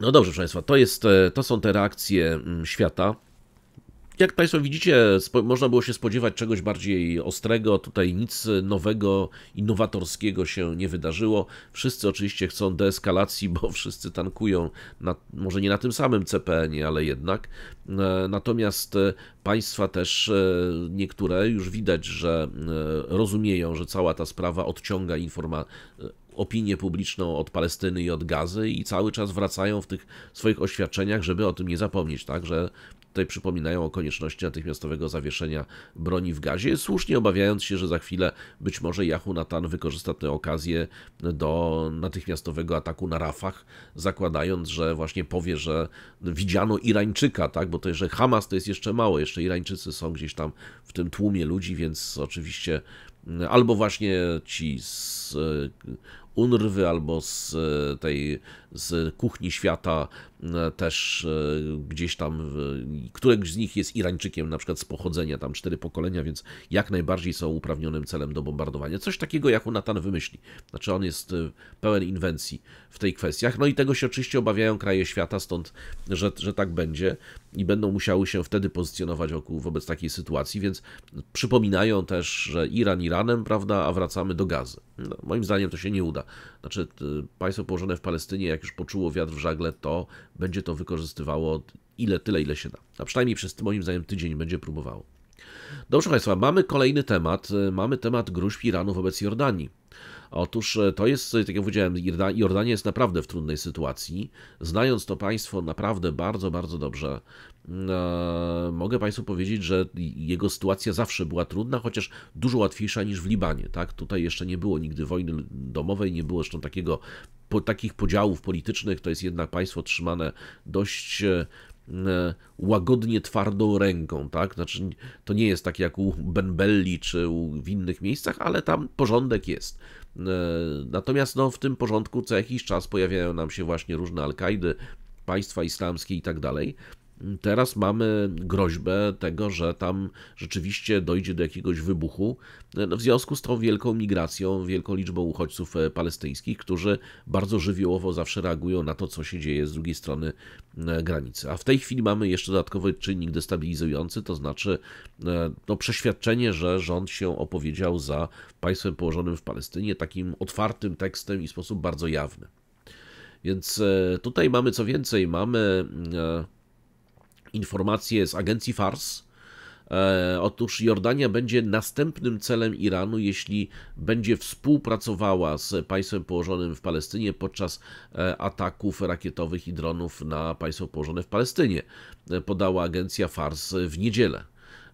No dobrze, proszę Państwa, to, jest, e, to są te reakcje mm, świata jak Państwo widzicie, można było się spodziewać czegoś bardziej ostrego. Tutaj nic nowego, innowatorskiego się nie wydarzyło. Wszyscy oczywiście chcą deeskalacji, bo wszyscy tankują, na, może nie na tym samym CPN-ie, ale jednak. E, natomiast e, państwa też e, niektóre już widać, że rozumieją, że cała ta sprawa odciąga informacje opinię publiczną od Palestyny i od Gazy i cały czas wracają w tych swoich oświadczeniach, żeby o tym nie zapomnieć, tak, że Tutaj przypominają o konieczności natychmiastowego zawieszenia broni w gazie, słusznie obawiając się, że za chwilę być może Yahoo Natan wykorzysta tę okazję do natychmiastowego ataku na Rafach, zakładając, że właśnie powie, że widziano Irańczyka, tak? bo to, że Hamas to jest jeszcze mało, jeszcze Irańczycy są gdzieś tam w tym tłumie ludzi, więc oczywiście albo właśnie ci z y, UNRWY, albo z y, tej z kuchni świata E, też e, gdzieś tam, któregoś z nich jest Irańczykiem, na przykład z pochodzenia, tam cztery pokolenia, więc jak najbardziej są uprawnionym celem do bombardowania. Coś takiego jak Natan wymyśli. Znaczy on jest e, pełen inwencji w tej kwestiach. No i tego się oczywiście obawiają kraje świata, stąd, że, że tak będzie i będą musiały się wtedy pozycjonować wokół, wobec takiej sytuacji, więc przypominają też, że Iran Iranem, prawda, a wracamy do gazy. No, moim zdaniem to się nie uda. Znaczy państwo położone w Palestynie, jak już poczuło wiatr w żagle, to będzie to wykorzystywało ile, tyle, ile się da. A przynajmniej przez moim zdaniem tydzień będzie próbowało. Dobrze Państwa, mamy kolejny temat. Mamy temat gruźb Iranu wobec Jordanii. Otóż e, to jest, e, tak jak powiedziałem, Jordania jest naprawdę w trudnej sytuacji. Znając to państwo naprawdę bardzo, bardzo dobrze, mm, e, mogę Państwu powiedzieć, że jego sytuacja zawsze była trudna, chociaż dużo łatwiejsza niż w Libanie. Tak? Tutaj jeszcze nie było nigdy wojny domowej, nie było zresztą takiego, po, takich podziałów politycznych. To jest jednak państwo trzymane dość E, łagodnie twardą ręką, tak? Znaczy, to nie jest tak jak u Benbelli czy u, w innych miejscach, ale tam porządek jest. E, natomiast no, w tym porządku co jakiś czas pojawiają nam się właśnie różne Al-Kaidy, państwa islamskie i tak dalej. Teraz mamy groźbę tego, że tam rzeczywiście dojdzie do jakiegoś wybuchu e, w związku z tą wielką migracją, wielką liczbą uchodźców e, palestyńskich, którzy bardzo żywiołowo zawsze reagują na to, co się dzieje z drugiej strony e, granicy. A w tej chwili mamy jeszcze dodatkowy czynnik destabilizujący, to znaczy to no, przeświadczenie, że rząd się opowiedział za państwem położonym w Palestynie takim otwartym tekstem i w sposób bardzo jawny. Więc tutaj mamy co więcej, mamy informacje z agencji Fars. E, otóż Jordania będzie następnym celem Iranu, jeśli będzie współpracowała z państwem położonym w Palestynie podczas e, ataków rakietowych i dronów na państwo położone w Palestynie, e, podała agencja Fars w niedzielę.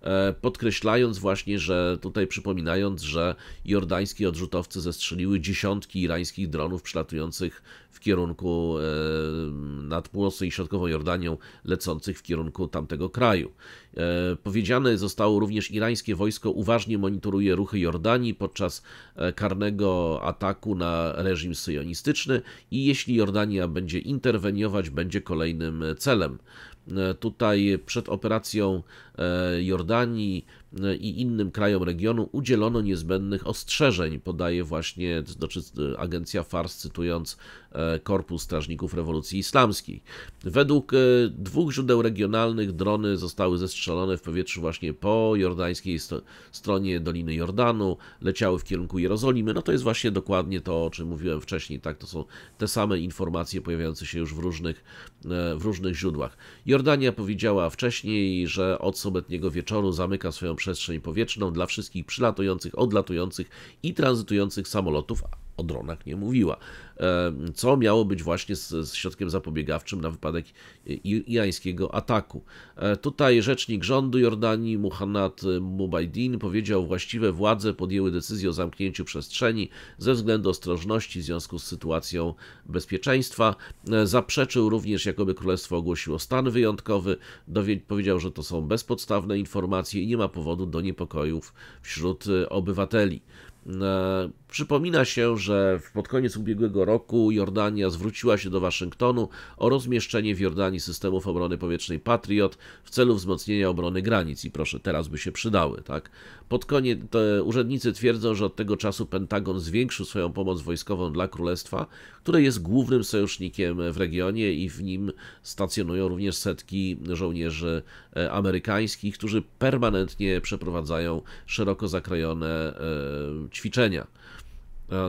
E, podkreślając właśnie, że tutaj przypominając, że jordańskie odrzutowcy zestrzeliły dziesiątki irańskich dronów przylatujących w kierunku e, nad Północną i Środkową Jordanią, lecących w kierunku tamtego kraju. E, powiedziane zostało również, irańskie wojsko uważnie monitoruje ruchy Jordanii podczas karnego ataku na reżim syjonistyczny i jeśli Jordania będzie interweniować, będzie kolejnym celem. E, tutaj przed operacją e, Jordanii e, i innym krajom regionu udzielono niezbędnych ostrzeżeń, podaje właśnie znaczy, agencja Fars, cytując E, Korpus Strażników Rewolucji Islamskiej. Według e, dwóch źródeł regionalnych drony zostały zestrzelone w powietrzu właśnie po jordańskiej st stronie Doliny Jordanu, leciały w kierunku Jerozolimy. No to jest właśnie dokładnie to, o czym mówiłem wcześniej, tak? To są te same informacje pojawiające się już w różnych, e, w różnych źródłach. Jordania powiedziała wcześniej, że od sobotniego wieczoru zamyka swoją przestrzeń powietrzną dla wszystkich przylatujących, odlatujących i tranzytujących samolotów, o dronach nie mówiła. Co miało być właśnie z, z środkiem zapobiegawczym na wypadek irańskiego ataku. E, tutaj rzecznik rządu Jordanii Muhannad Mubaidin powiedział, właściwe władze podjęły decyzję o zamknięciu przestrzeni ze względu ostrożności w związku z sytuacją bezpieczeństwa. E, zaprzeczył również, jakoby królestwo ogłosiło stan wyjątkowy. Dowie powiedział, że to są bezpodstawne informacje i nie ma powodu do niepokojów wśród e, obywateli. E, przypomina się, że pod koniec ubiegłego roku Jordania zwróciła się do Waszyngtonu o rozmieszczenie w Jordanii systemów obrony powietrznej Patriot w celu wzmocnienia obrony granic i proszę, teraz by się przydały, tak? Pod koniec urzędnicy twierdzą, że od tego czasu Pentagon zwiększył swoją pomoc wojskową dla królestwa, które jest głównym sojusznikiem w regionie i w nim stacjonują również setki żołnierzy e, amerykańskich, którzy permanentnie przeprowadzają szeroko zakrojone e, ćwiczenia.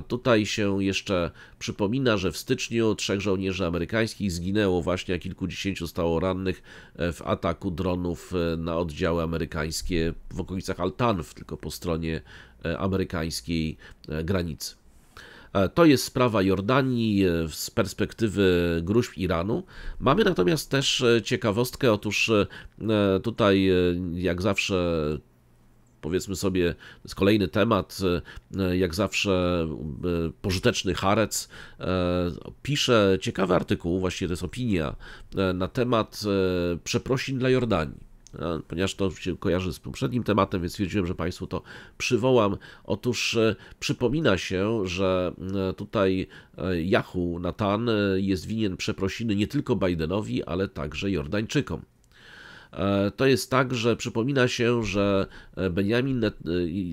Tutaj się jeszcze przypomina, że w styczniu trzech żołnierzy amerykańskich zginęło właśnie, a kilkudziesięciu stało rannych e, w ataku dronów e, na oddziały amerykańskie w okolicach Altanów, tylko po stronie e, amerykańskiej granicy. To jest sprawa Jordanii z perspektywy gruźb Iranu. Mamy natomiast też ciekawostkę, otóż tutaj jak zawsze powiedzmy sobie, jest kolejny temat, e, jak zawsze e, pożyteczny Harec e, pisze ciekawy artykuł, właściwie to jest opinia, na temat przeprosin dla Jordanii ponieważ to się kojarzy z poprzednim tematem, więc stwierdziłem, że Państwu to przywołam. Otóż przypomina się, że tutaj Yahoo Natan jest winien przeprosiny nie tylko Bidenowi, ale także Jordańczykom. E, to jest tak, że przypomina się, że e, Benjamin, e,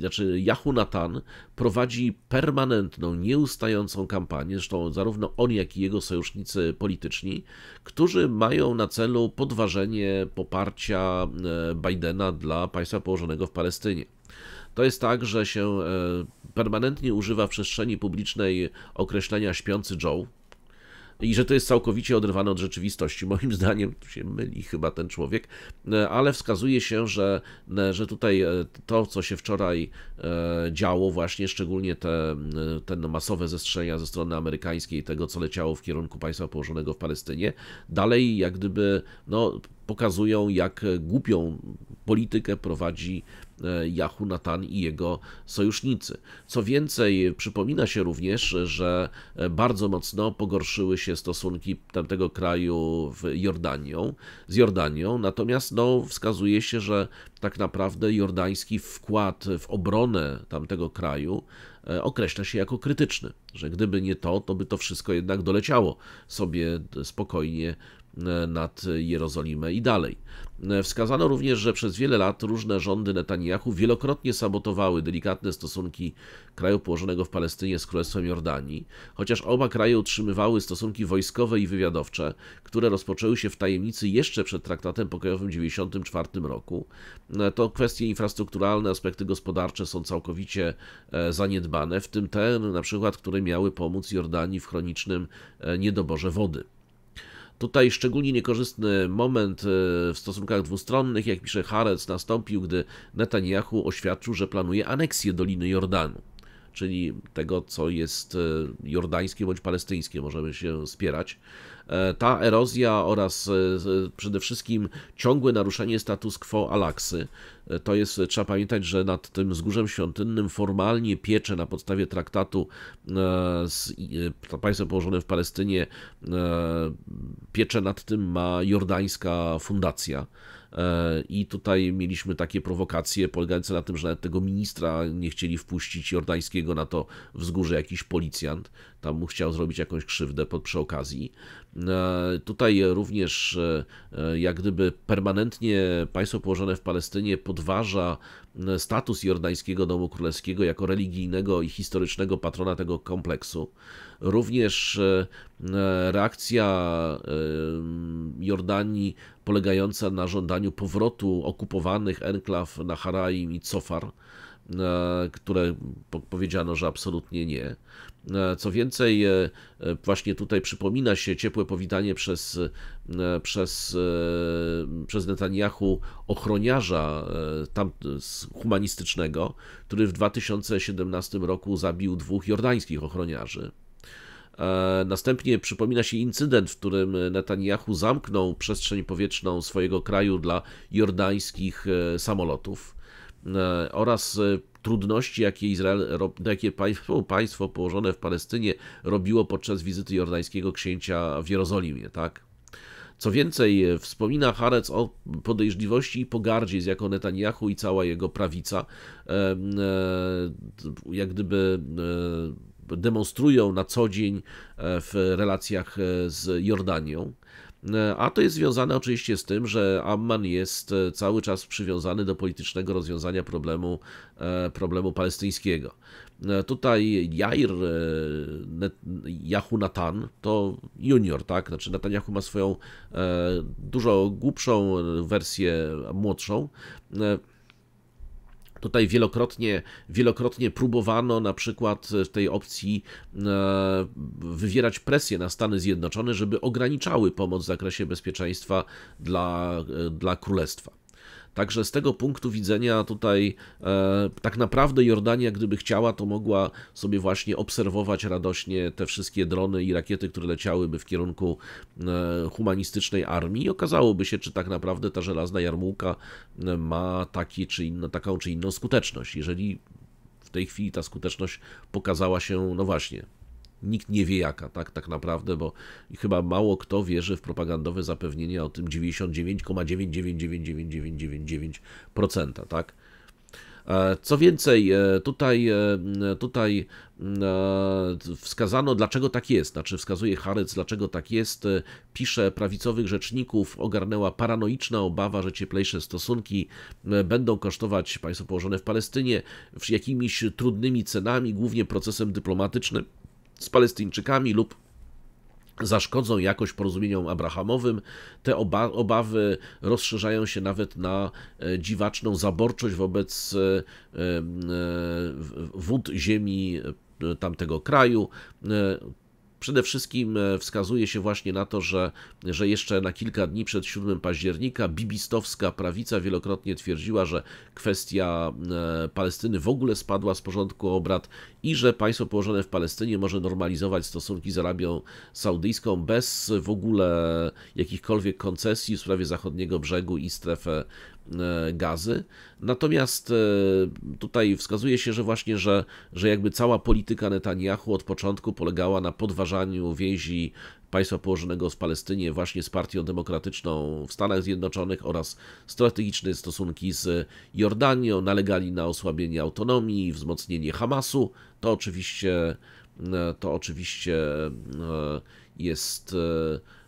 znaczy Yahuna Natan prowadzi permanentną, nieustającą kampanię, zresztą zarówno on, jak i jego sojusznicy polityczni, którzy mają na celu podważenie poparcia Bidena dla państwa położonego w Palestynie. To jest tak, że się permanentnie używa w przestrzeni publicznej określenia śpiący Joe, i że to jest całkowicie oderwane od rzeczywistości. Moim zdaniem tu się myli chyba ten człowiek, e, ale wskazuje się, że, e, że tutaj e, to, co się wczoraj działo, właśnie szczególnie te, te masowe zestrzelenia ze strony amerykańskiej, tego, co leciało w kierunku państwa położonego w Palestynie, dalej jak gdyby no, pokazują, jak głupią politykę prowadzi Jahu e, Natan i jego sojusznicy. Co więcej, przypomina się również, że e, bardzo mocno pogorszyły się stosunki tamtego kraju w Jordanią, z Jordanią, natomiast no, wskazuje się, że tak naprawdę jordański wkład w obronę tamtego kraju e, określa się jako krytyczny, że gdyby nie to, to by to wszystko jednak doleciało sobie spokojnie E, nad Jerozolimę i dalej. E, wskazano również, że przez wiele lat różne rządy Netanyahu wielokrotnie sabotowały delikatne stosunki kraju położonego w Palestynie z Królestwem Jordanii, chociaż oba kraje utrzymywały stosunki wojskowe i wywiadowcze, które rozpoczęły się w tajemnicy jeszcze przed traktatem pokojowym w 1994 roku. E, to kwestie infrastrukturalne, aspekty gospodarcze są całkowicie zaniedbane, w tym te na przykład, które miały pomóc Jordanii w chronicznym niedoborze wody. Tutaj szczególnie niekorzystny moment e, w stosunkach dwustronnych, jak pisze Harec, nastąpił, gdy Netanyahu oświadczył, że planuje aneksję Doliny Jordanu, czyli tego, co jest e, jordańskie bądź palestyńskie, możemy się spierać. E, ta erozja oraz e, przede wszystkim ciągłe naruszenie status quo Alaksy. E, to jest, trzeba pamiętać, że nad tym wzgórzem świątynnym formalnie piecze na podstawie traktatu z państwem położonym w Palestynie, piecze nad tym ma jordańska fundacja. E, I tutaj mieliśmy takie prowokacje polegające na tym, że nawet tego ministra nie chcieli wpuścić jordańskiego na to wzgórze jakiś policjant. Tam mu chciał zrobić jakąś krzywdę pod, przy okazji. E, tutaj również e, jak gdyby permanentnie państwo położone w Palestynie podważa E, status jordańskiego domu królewskiego jako religijnego i historycznego patrona tego kompleksu. Również e, e, reakcja Jordanii polegająca na żądaniu powrotu okupowanych enklaw na Haraim i Cofar, które powiedziano, że absolutnie nie. E, co więcej, e, e, właśnie tutaj przypomina się ciepłe powitanie przez, przez, przez Netanyahu ochroniarza tam, humanistycznego, który w 2017 roku zabił dwóch jordańskich ochroniarzy. Następnie przypomina się incydent, w którym Netanyahu zamknął przestrzeń powietrzną swojego kraju dla jordańskich samolotów. E, oraz e, trudności, jakie, Izrael, jakie państwo, państwo położone w Palestynie robiło podczas wizyty jordańskiego księcia w Jerozolimie, tak? Co więcej, e, wspomina Harec o podejrzliwości i pogardzie, z jaką Netanyahu i cała jego prawica jak gdyby demonstrują na co dzień w relacjach z Jordanią. E, a to jest związane oczywiście z tym, że Amman jest e, cały czas przywiązany do politycznego rozwiązania problemu, e, problemu palestyńskiego. Tutaj Jair Yahunatan to junior, tak? Znaczy Netanyahu ma swoją dużo głupszą wersję, młodszą Tutaj wielokrotnie, wielokrotnie próbowano na przykład e, w tej opcji e, wywierać presję na Stany Zjednoczone, żeby ograniczały pomoc w zakresie bezpieczeństwa dla, e, dla królestwa. Także z tego punktu widzenia tutaj e, tak naprawdę Jordania, gdyby chciała, to mogła sobie właśnie obserwować radośnie te wszystkie drony i rakiety, które leciałyby w kierunku e, humanistycznej armii. I okazałoby się, czy tak naprawdę ta żelazna jarmułka e, ma taki, czy inno, taką czy inną skuteczność. Jeżeli w tej chwili ta skuteczność pokazała się, no właśnie, nikt nie wie jaka, tak, tak naprawdę, bo chyba mało kto wierzy w propagandowe zapewnienia o tym 99,999999%, tak? E, co więcej, e, tutaj, e, tutaj wskazano, dlaczego tak jest, znaczy wskazuje Harec, dlaczego tak jest. Pisze prawicowych rzeczników, ogarnęła paranoiczna obawa, że cieplejsze stosunki będą kosztować państwo położone w Palestynie jakimiś trudnymi cenami, głównie procesem dyplomatycznym z Palestyńczykami lub zaszkodzą jakoś porozumieniom abrahamowym. Te oba obawy rozszerzają się nawet na e, dziwaczną zaborczość wobec e, e, wód ziemi tamtego kraju, Przede wszystkim e, wskazuje się właśnie na to, że, że jeszcze na kilka dni przed 7 października bibistowska prawica wielokrotnie twierdziła, że kwestia e, Palestyny w ogóle spadła z porządku obrad i że państwo położone w Palestynie może normalizować stosunki z Arabią Saudyjską bez w ogóle jakichkolwiek koncesji w sprawie zachodniego brzegu i strefy E, gazy. Natomiast e, tutaj wskazuje się, że właśnie, że, że jakby cała polityka Netanyahu od początku polegała na podważaniu więzi państwa położonego z Palestynie właśnie z Partią Demokratyczną w Stanach Zjednoczonych oraz strategiczne stosunki z Jordanią, nalegali na osłabienie autonomii, wzmocnienie Hamasu. To oczywiście e, to oczywiście jest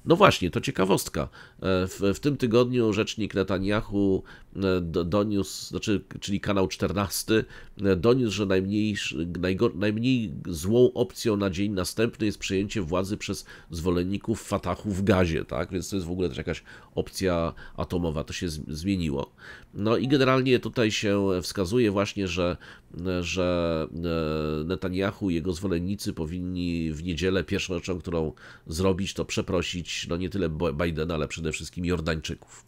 no właśnie, to ciekawostka. W, w tym tygodniu rzecznik Netanyahu e, doniósł, znaczy, czyli kanał 14, e, doniósł, że najmniej, najgor, najmniej złą opcją na dzień następny jest przejęcie władzy przez zwolenników Fatahu w gazie, tak? Więc to jest w ogóle też jakaś opcja atomowa, to się zmieniło. No i generalnie tutaj się wskazuje właśnie, że, e, że Netanyahu i jego zwolennicy powinni w niedzielę pierwszą rzeczą, którą zrobić, to przeprosić no nie tyle Bidena, ale przede wszystkim Jordańczyków.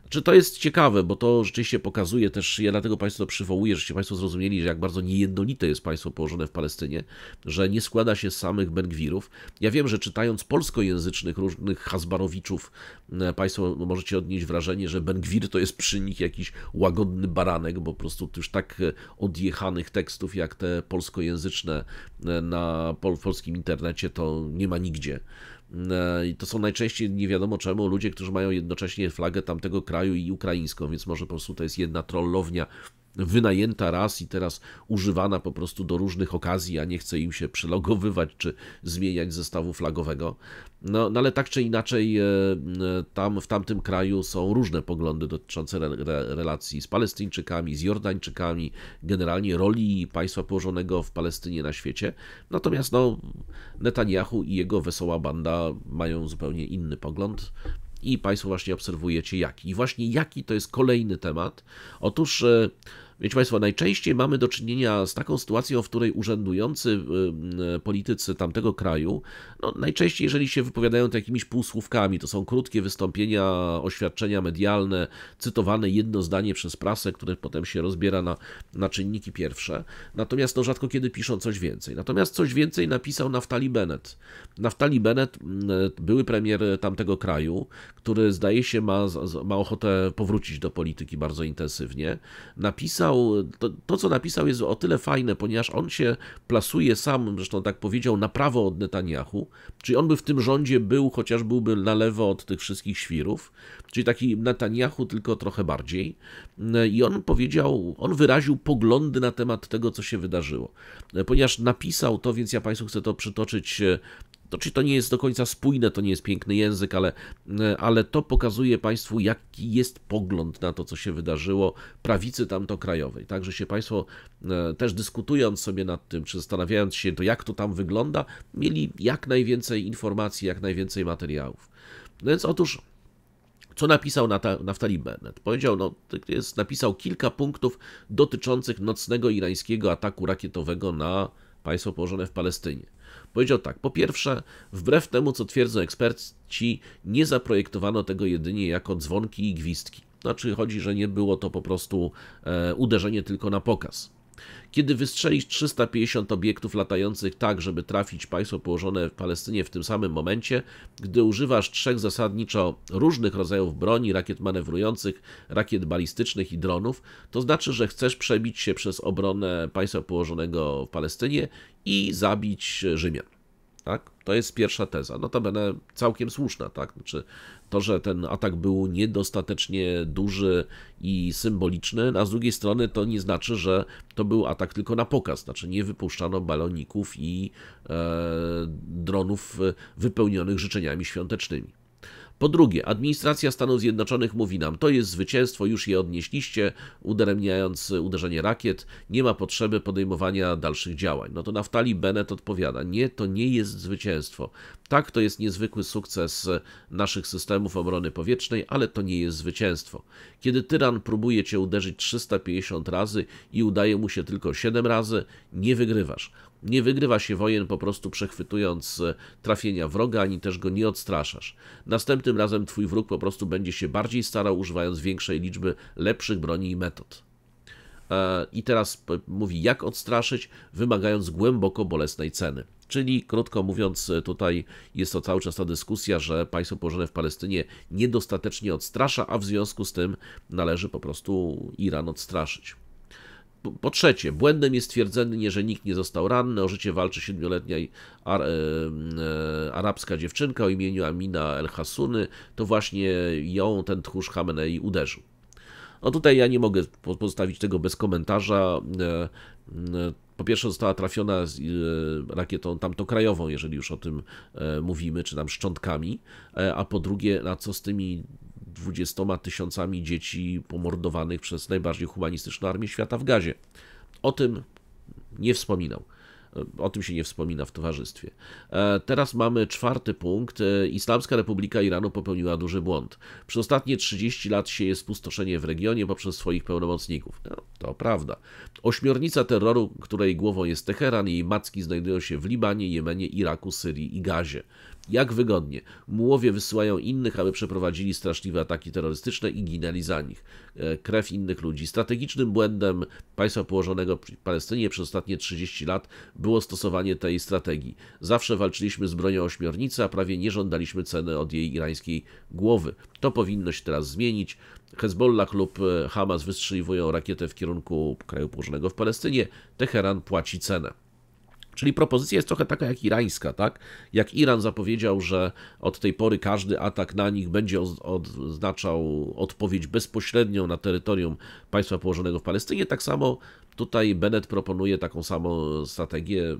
Znaczy, to jest ciekawe, bo to rzeczywiście pokazuje też, ja dlatego Państwu to przywołuję, żeście Państwo zrozumieli, że jak bardzo niejednolite jest państwo położone w Palestynie, że nie składa się z samych Bengwirów. Ja wiem, że czytając polskojęzycznych różnych hasbarowiczów, e, Państwo możecie odnieść wrażenie, że Bengwir to jest przy nich jakiś łagodny baranek, bo po prostu już tak e, odjechanych tekstów jak te polskojęzyczne e, na polskim internecie to nie ma nigdzie. E, I to są najczęściej, nie wiadomo czemu, ludzie, którzy mają jednocześnie flagę tamtego kraju i ukraińską, więc może po prostu to jest jedna trollownia wynajęta raz i teraz używana po prostu do różnych okazji, a nie chce im się przelogowywać czy zmieniać zestawu flagowego. No, no ale tak czy inaczej, e, e, tam w tamtym kraju są różne poglądy dotyczące re, re, relacji z Palestyńczykami, z Jordańczykami, generalnie roli państwa położonego w Palestynie na świecie. Natomiast no, Netanyahu i jego wesoła banda mają zupełnie inny pogląd i Państwo właśnie obserwujecie jaki. I właśnie jaki to jest kolejny temat. Otóż e, Wiecie Państwo, najczęściej mamy do czynienia z taką sytuacją, w której urzędujący y, y, politycy tamtego kraju, no najczęściej jeżeli się wypowiadają to jakimiś półsłówkami, to są krótkie wystąpienia, oświadczenia medialne, cytowane jedno zdanie przez prasę, które potem się rozbiera na, na czynniki pierwsze. Natomiast to rzadko kiedy piszą coś więcej. Natomiast coś więcej napisał Naftali Bennett. Naftali Bennett, y, były premier tamtego kraju, który zdaje się ma, ma ochotę powrócić do polityki bardzo intensywnie, napisał napisał, to, to, co napisał jest o tyle fajne, ponieważ on się plasuje sam, zresztą tak powiedział, na prawo od Netanyahu, czyli on by w tym rządzie był, chociaż byłby na lewo od tych wszystkich świrów, czyli taki Netanyahu tylko trochę bardziej. E, I on powiedział, on wyraził poglądy na temat tego, co się wydarzyło. E, ponieważ napisał to, więc ja Państwu chcę to przytoczyć e, to czy to nie jest do końca spójne, to nie jest piękny język, ale, e, ale to pokazuje Państwu, jaki jest pogląd na to, co się wydarzyło prawicy tamto krajowej. Także się Państwo e, też dyskutując sobie nad tym, czy zastanawiając się to, jak to tam wygląda, mieli jak najwięcej informacji, jak najwięcej materiałów. No więc otóż co napisał Naftali Bennett? Powiedział, no, jest, napisał kilka punktów dotyczących nocnego irańskiego ataku rakietowego na państwo położone w Palestynie. Powiedział tak, po pierwsze, wbrew temu co twierdzą eksperci, nie zaprojektowano tego jedynie jako dzwonki i gwizdki. Znaczy chodzi, że nie było to po prostu e, uderzenie tylko na pokaz. Kiedy wystrzelisz 350 obiektów latających tak, żeby trafić państwo położone w Palestynie w tym samym momencie, gdy używasz trzech zasadniczo różnych rodzajów broni, rakiet manewrujących, rakiet balistycznych i dronów, to znaczy, że chcesz przebić się przez obronę państwa położonego w Palestynie i zabić Rzymian tak? To jest pierwsza teza. Notabene całkiem słuszna, tak? Znaczy, to, że ten atak był niedostatecznie duży i symboliczny, a z drugiej strony to nie znaczy, że to był atak tylko na pokaz, znaczy nie wypuszczano baloników i e, dronów e, wypełnionych życzeniami świątecznymi. Po drugie, administracja Stanów Zjednoczonych mówi nam, to jest zwycięstwo, już je odnieśliście, udaremniając uderzenie rakiet, nie ma potrzeby podejmowania dalszych działań. No to Naftali Bennett odpowiada, nie, to nie jest zwycięstwo. Tak, to jest niezwykły sukces naszych systemów obrony powietrznej, ale to nie jest zwycięstwo. Kiedy tyran próbuje cię uderzyć 350 razy i udaje mu się tylko 7 razy, nie wygrywasz. Nie wygrywa się wojen po prostu przechwytując e, trafienia wroga, ani też go nie odstraszasz. Następnym razem twój wróg po prostu będzie się bardziej starał, używając większej liczby lepszych broni i metod. E, I teraz mówi, jak odstraszyć, wymagając głęboko bolesnej ceny. Czyli, krótko mówiąc, e, tutaj jest to cały czas ta dyskusja, że państwo położone w Palestynie niedostatecznie odstrasza, a w związku z tym należy po prostu Iran odstraszyć. Po trzecie, błędem jest twierdzenie, że nikt nie został ranny. O życie walczy siedmioletnia e, e, arabska dziewczynka o imieniu Amina El Hasuny. To właśnie ją ten tchórz Khamenei uderzył. No tutaj ja nie mogę pozostawić tego bez komentarza. E, po pierwsze została trafiona z rakietą tamtokrajową, jeżeli już o tym mówimy, czy tam szczątkami, a po drugie, na co z tymi 20 tysiącami dzieci pomordowanych przez najbardziej humanistyczną armię świata w gazie. O tym nie wspominał. E, o tym się nie wspomina w towarzystwie. E, teraz mamy czwarty punkt. E, Islamska Republika Iranu popełniła duży błąd. Przez ostatnie 30 lat sieje spustoszenie w regionie poprzez swoich pełnomocników. No, to prawda. Ośmiornica terroru, której głową jest Teheran i jej macki znajdują się w Libanie, Jemenie, Iraku, Syrii i Gazie. Jak wygodnie. Mułowie wysyłają innych, aby przeprowadzili straszliwe ataki terrorystyczne i ginęli za nich. E, krew innych ludzi. Strategicznym błędem państwa położonego w Palestynie przez ostatnie 30 lat było stosowanie tej strategii. Zawsze walczyliśmy z bronią ośmiornicy, a prawie nie żądaliśmy ceny od jej irańskiej głowy. To powinno się teraz zmienić. Hezbollah lub e, Hamas wystrzeliwują rakietę w kierunku kraju położonego w Palestynie. Teheran płaci cenę. Czyli propozycja jest trochę taka jak irańska, tak? Jak Iran zapowiedział, że od tej pory każdy atak na nich będzie oznaczał odpowiedź bezpośrednią na terytorium państwa położonego w Palestynie, tak samo tutaj Bennett proponuje taką samą strategię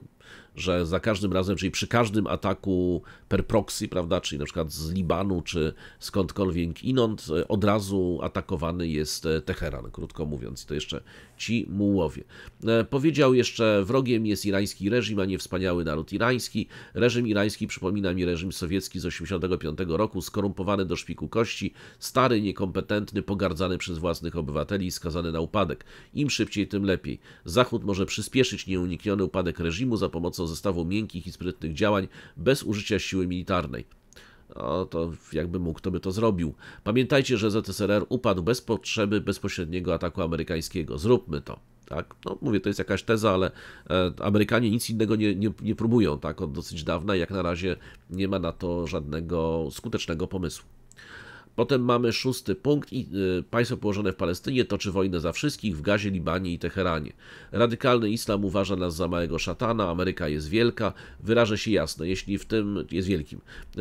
że za każdym razem, czyli przy każdym ataku per proxy, prawda, czyli na przykład z Libanu, czy skądkolwiek inąd, e, od razu atakowany jest e, Teheran, krótko mówiąc, i to jeszcze ci mułowie. E, powiedział jeszcze, wrogiem jest irański reżim, a nie wspaniały naród irański. Reżim irański przypomina mi reżim sowiecki z 1985 roku, skorumpowany do szpiku kości, stary, niekompetentny, pogardzany przez własnych obywateli i skazany na upadek. Im szybciej, tym lepiej. Zachód może przyspieszyć nieunikniony upadek reżimu za pomocą zestawu miękkich i sprytnych działań bez użycia siły militarnej. No to jakby mógł, to by to zrobił. Pamiętajcie, że ZSRR upadł bez potrzeby bezpośredniego ataku amerykańskiego. Zróbmy to. Tak? No, mówię, to jest jakaś teza, ale e, Amerykanie nic innego nie, nie, nie próbują tak? od dosyć dawna i jak na razie nie ma na to żadnego skutecznego pomysłu. Potem mamy szósty punkt. I, y, państwo położone w Palestynie toczy wojnę za wszystkich w Gazie, Libanie i Teheranie. Radykalny islam uważa nas za małego szatana, Ameryka jest wielka. Wyrażę się jasno, jeśli w tym... jest wielkim.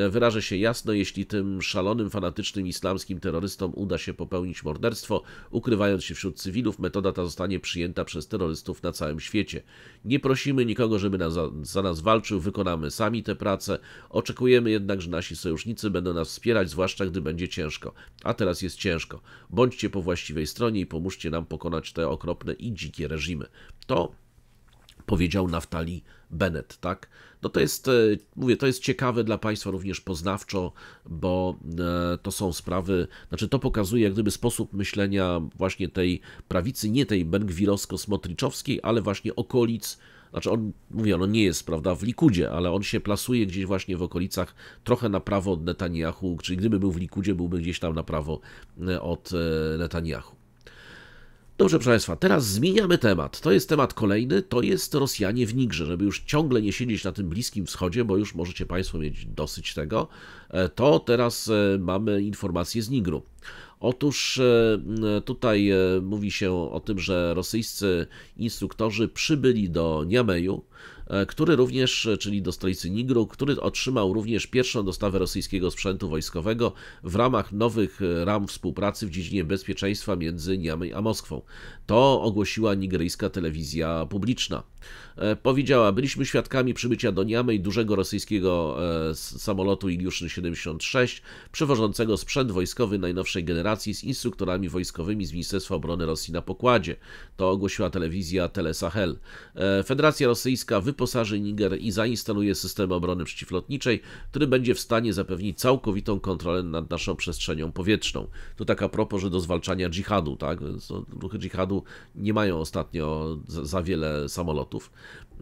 Wyrażę się jasno, jeśli tym szalonym, fanatycznym islamskim terrorystom uda się popełnić morderstwo, ukrywając się wśród cywilów, metoda ta zostanie przyjęta przez terrorystów na całym świecie. Nie prosimy nikogo, żeby nas, za, nas walczył, wykonamy sami tę pracę. Oczekujemy jednak, że nasi sojusznicy będą nas wspierać, zwłaszcza gdy będzie ciężko ciężko, a teraz jest ciężko. Bądźcie po właściwej stronie i pomóżcie nam pokonać te okropne i dzikie reżimy. To powiedział Naftali Bennett, tak? No to jest, e, mówię, to jest ciekawe dla Państwa również poznawczo, bo e, to są sprawy, znaczy to pokazuje jak gdyby sposób myślenia właśnie tej prawicy, nie tej bengwirowsko-smotriczowskiej, ale właśnie okolic znaczy on, mówię, on nie jest, prawda, w Likudzie, ale on się plasuje gdzieś właśnie w okolicach, trochę na prawo od Netanyahu, czyli gdyby był w Likudzie, byłby gdzieś tam na prawo e, od e, Netanyahu. Dobrze, proszę Państwa, teraz zmieniamy temat. To jest temat kolejny, to jest Rosjanie w Nigrze. Żeby już ciągle nie siedzieć na tym Bliskim Wschodzie, bo już możecie Państwo mieć dosyć tego, e, to teraz mamy informacje z Nigru. Otóż e, tutaj e, mówi się o tym, że rosyjscy instruktorzy przybyli do Niameju, E, który również, czyli do stolicy Nigru, który otrzymał również pierwszą dostawę rosyjskiego sprzętu wojskowego w ramach nowych ram współpracy w dziedzinie bezpieczeństwa między Niamey a Moskwą. To ogłosiła nigeryjska telewizja publiczna. E, powiedziała, byliśmy świadkami przybycia do Niamey dużego rosyjskiego e, samolotu Iliuszyn 76, przewożącego sprzęt wojskowy najnowszej generacji z instruktorami wojskowymi z Ministerstwa Obrony Rosji na pokładzie. To ogłosiła telewizja Telesahel. Federacja Rosyjska wypowiedziała wyposaży Niger i zainstaluje system obrony przeciwlotniczej, który będzie w stanie zapewnić całkowitą kontrolę nad naszą przestrzenią powietrzną. To taka propos, że do zwalczania dżihadu, tak? Ruchy dżihadu nie mają ostatnio za wiele samolotów.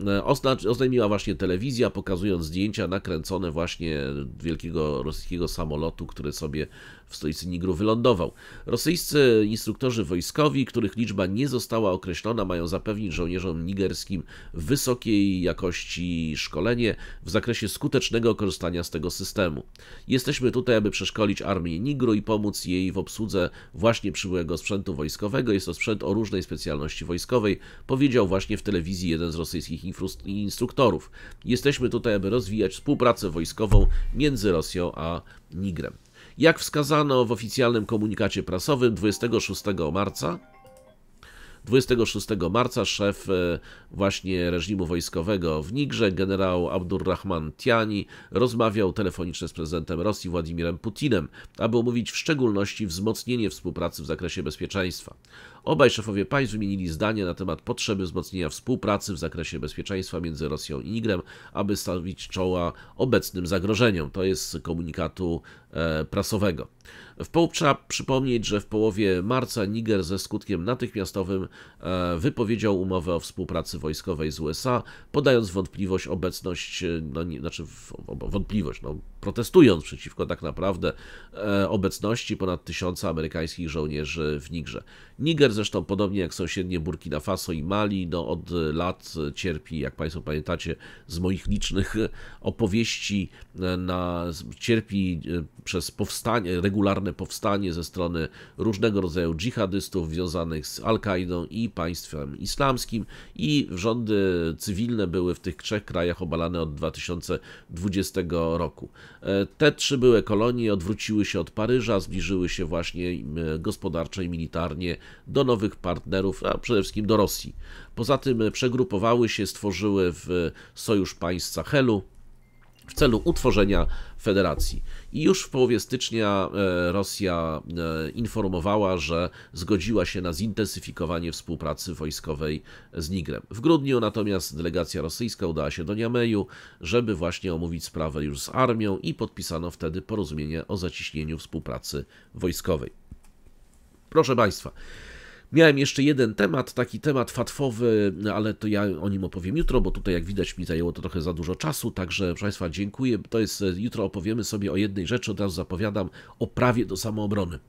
E, oznajmiła właśnie telewizja, pokazując zdjęcia nakręcone właśnie wielkiego rosyjskiego samolotu, który sobie w stolicy Nigru wylądował. Rosyjscy instruktorzy wojskowi, których liczba nie została określona, mają zapewnić żołnierzom nigerskim wysokiej jakości szkolenie w zakresie skutecznego korzystania z tego systemu. Jesteśmy tutaj, aby przeszkolić armię Nigru i pomóc jej w obsłudze właśnie przybyłego sprzętu wojskowego. Jest to sprzęt o różnej specjalności wojskowej, powiedział właśnie w telewizji jeden z rosyjskich instruktorów. Jesteśmy tutaj, aby rozwijać współpracę wojskową między Rosją a Nigrem. Jak wskazano w oficjalnym komunikacie prasowym 26 marca, 26 marca szef e, właśnie reżimu wojskowego w Nigrze, generał Abdurrahman Tiani, rozmawiał telefonicznie z prezydentem Rosji Władimirem Putinem, aby omówić w szczególności wzmocnienie współpracy w zakresie bezpieczeństwa. Obaj szefowie państw wymienili zdanie na temat potrzeby wzmocnienia współpracy w zakresie bezpieczeństwa między Rosją i Nigrem, aby stawić czoła obecnym zagrożeniom. To jest z komunikatu e, prasowego. W połów trzeba przypomnieć, że w połowie marca Niger ze skutkiem natychmiastowym e, wypowiedział umowę o współpracy wojskowej z USA, podając wątpliwość obecność, e, no, nie, znaczy wątpliwość, no, protestując przeciwko tak naprawdę e, obecności ponad tysiąca amerykańskich żołnierzy w Nigrze. Niger zresztą, podobnie jak sąsiednie Burkina Faso i Mali, no od lat cierpi, jak Państwo pamiętacie z moich licznych opowieści, e, na, cierpi e, przez powstanie, regularne powstanie ze strony różnego rodzaju dżihadystów związanych z Al-Kaidą i państwem islamskim i rządy cywilne były w tych trzech krajach obalane od 2020 roku. E, te trzy były kolonie odwróciły się od Paryża, zbliżyły się właśnie e, gospodarczo i militarnie do nowych partnerów, a przede wszystkim do Rosji. Poza tym e, przegrupowały się, stworzyły w Sojusz Państw Sahelu w celu utworzenia federacji. I już w połowie stycznia e, Rosja e, informowała, że zgodziła się na zintensyfikowanie współpracy wojskowej z Nigrem. W grudniu natomiast delegacja rosyjska udała się do Niameju, żeby właśnie omówić sprawę już z armią i podpisano wtedy porozumienie o zaciśnieniu współpracy wojskowej. Proszę Państwa, Miałem jeszcze jeden temat, taki temat fatwowy, ale to ja o nim opowiem jutro, bo tutaj jak widać mi zajęło to trochę za dużo czasu, także proszę Państwa dziękuję. To jest, e, jutro opowiemy sobie o jednej rzeczy, od razu zapowiadam, o prawie do samoobrony.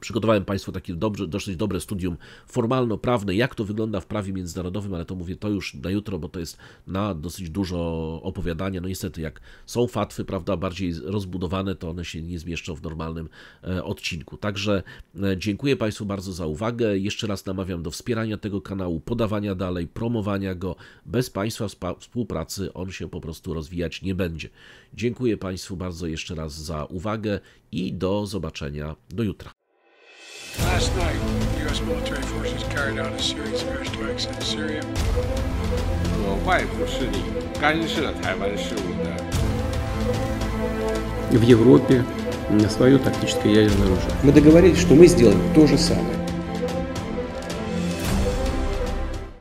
Przygotowałem Państwu takie dobrze, dosyć dobre studium formalno-prawne, jak to wygląda w prawie międzynarodowym, ale to mówię to już na jutro, bo to jest na dosyć dużo opowiadania. No niestety, jak są fatwy, prawda, bardziej rozbudowane, to one się nie zmieszczą w normalnym e, odcinku. Także e, dziękuję Państwu bardzo za uwagę. Jeszcze raz namawiam do wspierania tego kanału, podawania dalej, promowania go. Bez Państwa współpracy on się po prostu rozwijać nie będzie. Dziękuję Państwu bardzo jeszcze raz za uwagę i do zobaczenia do jutra. Last night, U.S. military forces carried out a series of airstrikes in Syria. 和外部势力干涉了台湾事务的。В Европе свое тактическое ядерное оружие. Мы договорились, что мы сделаем то же самое.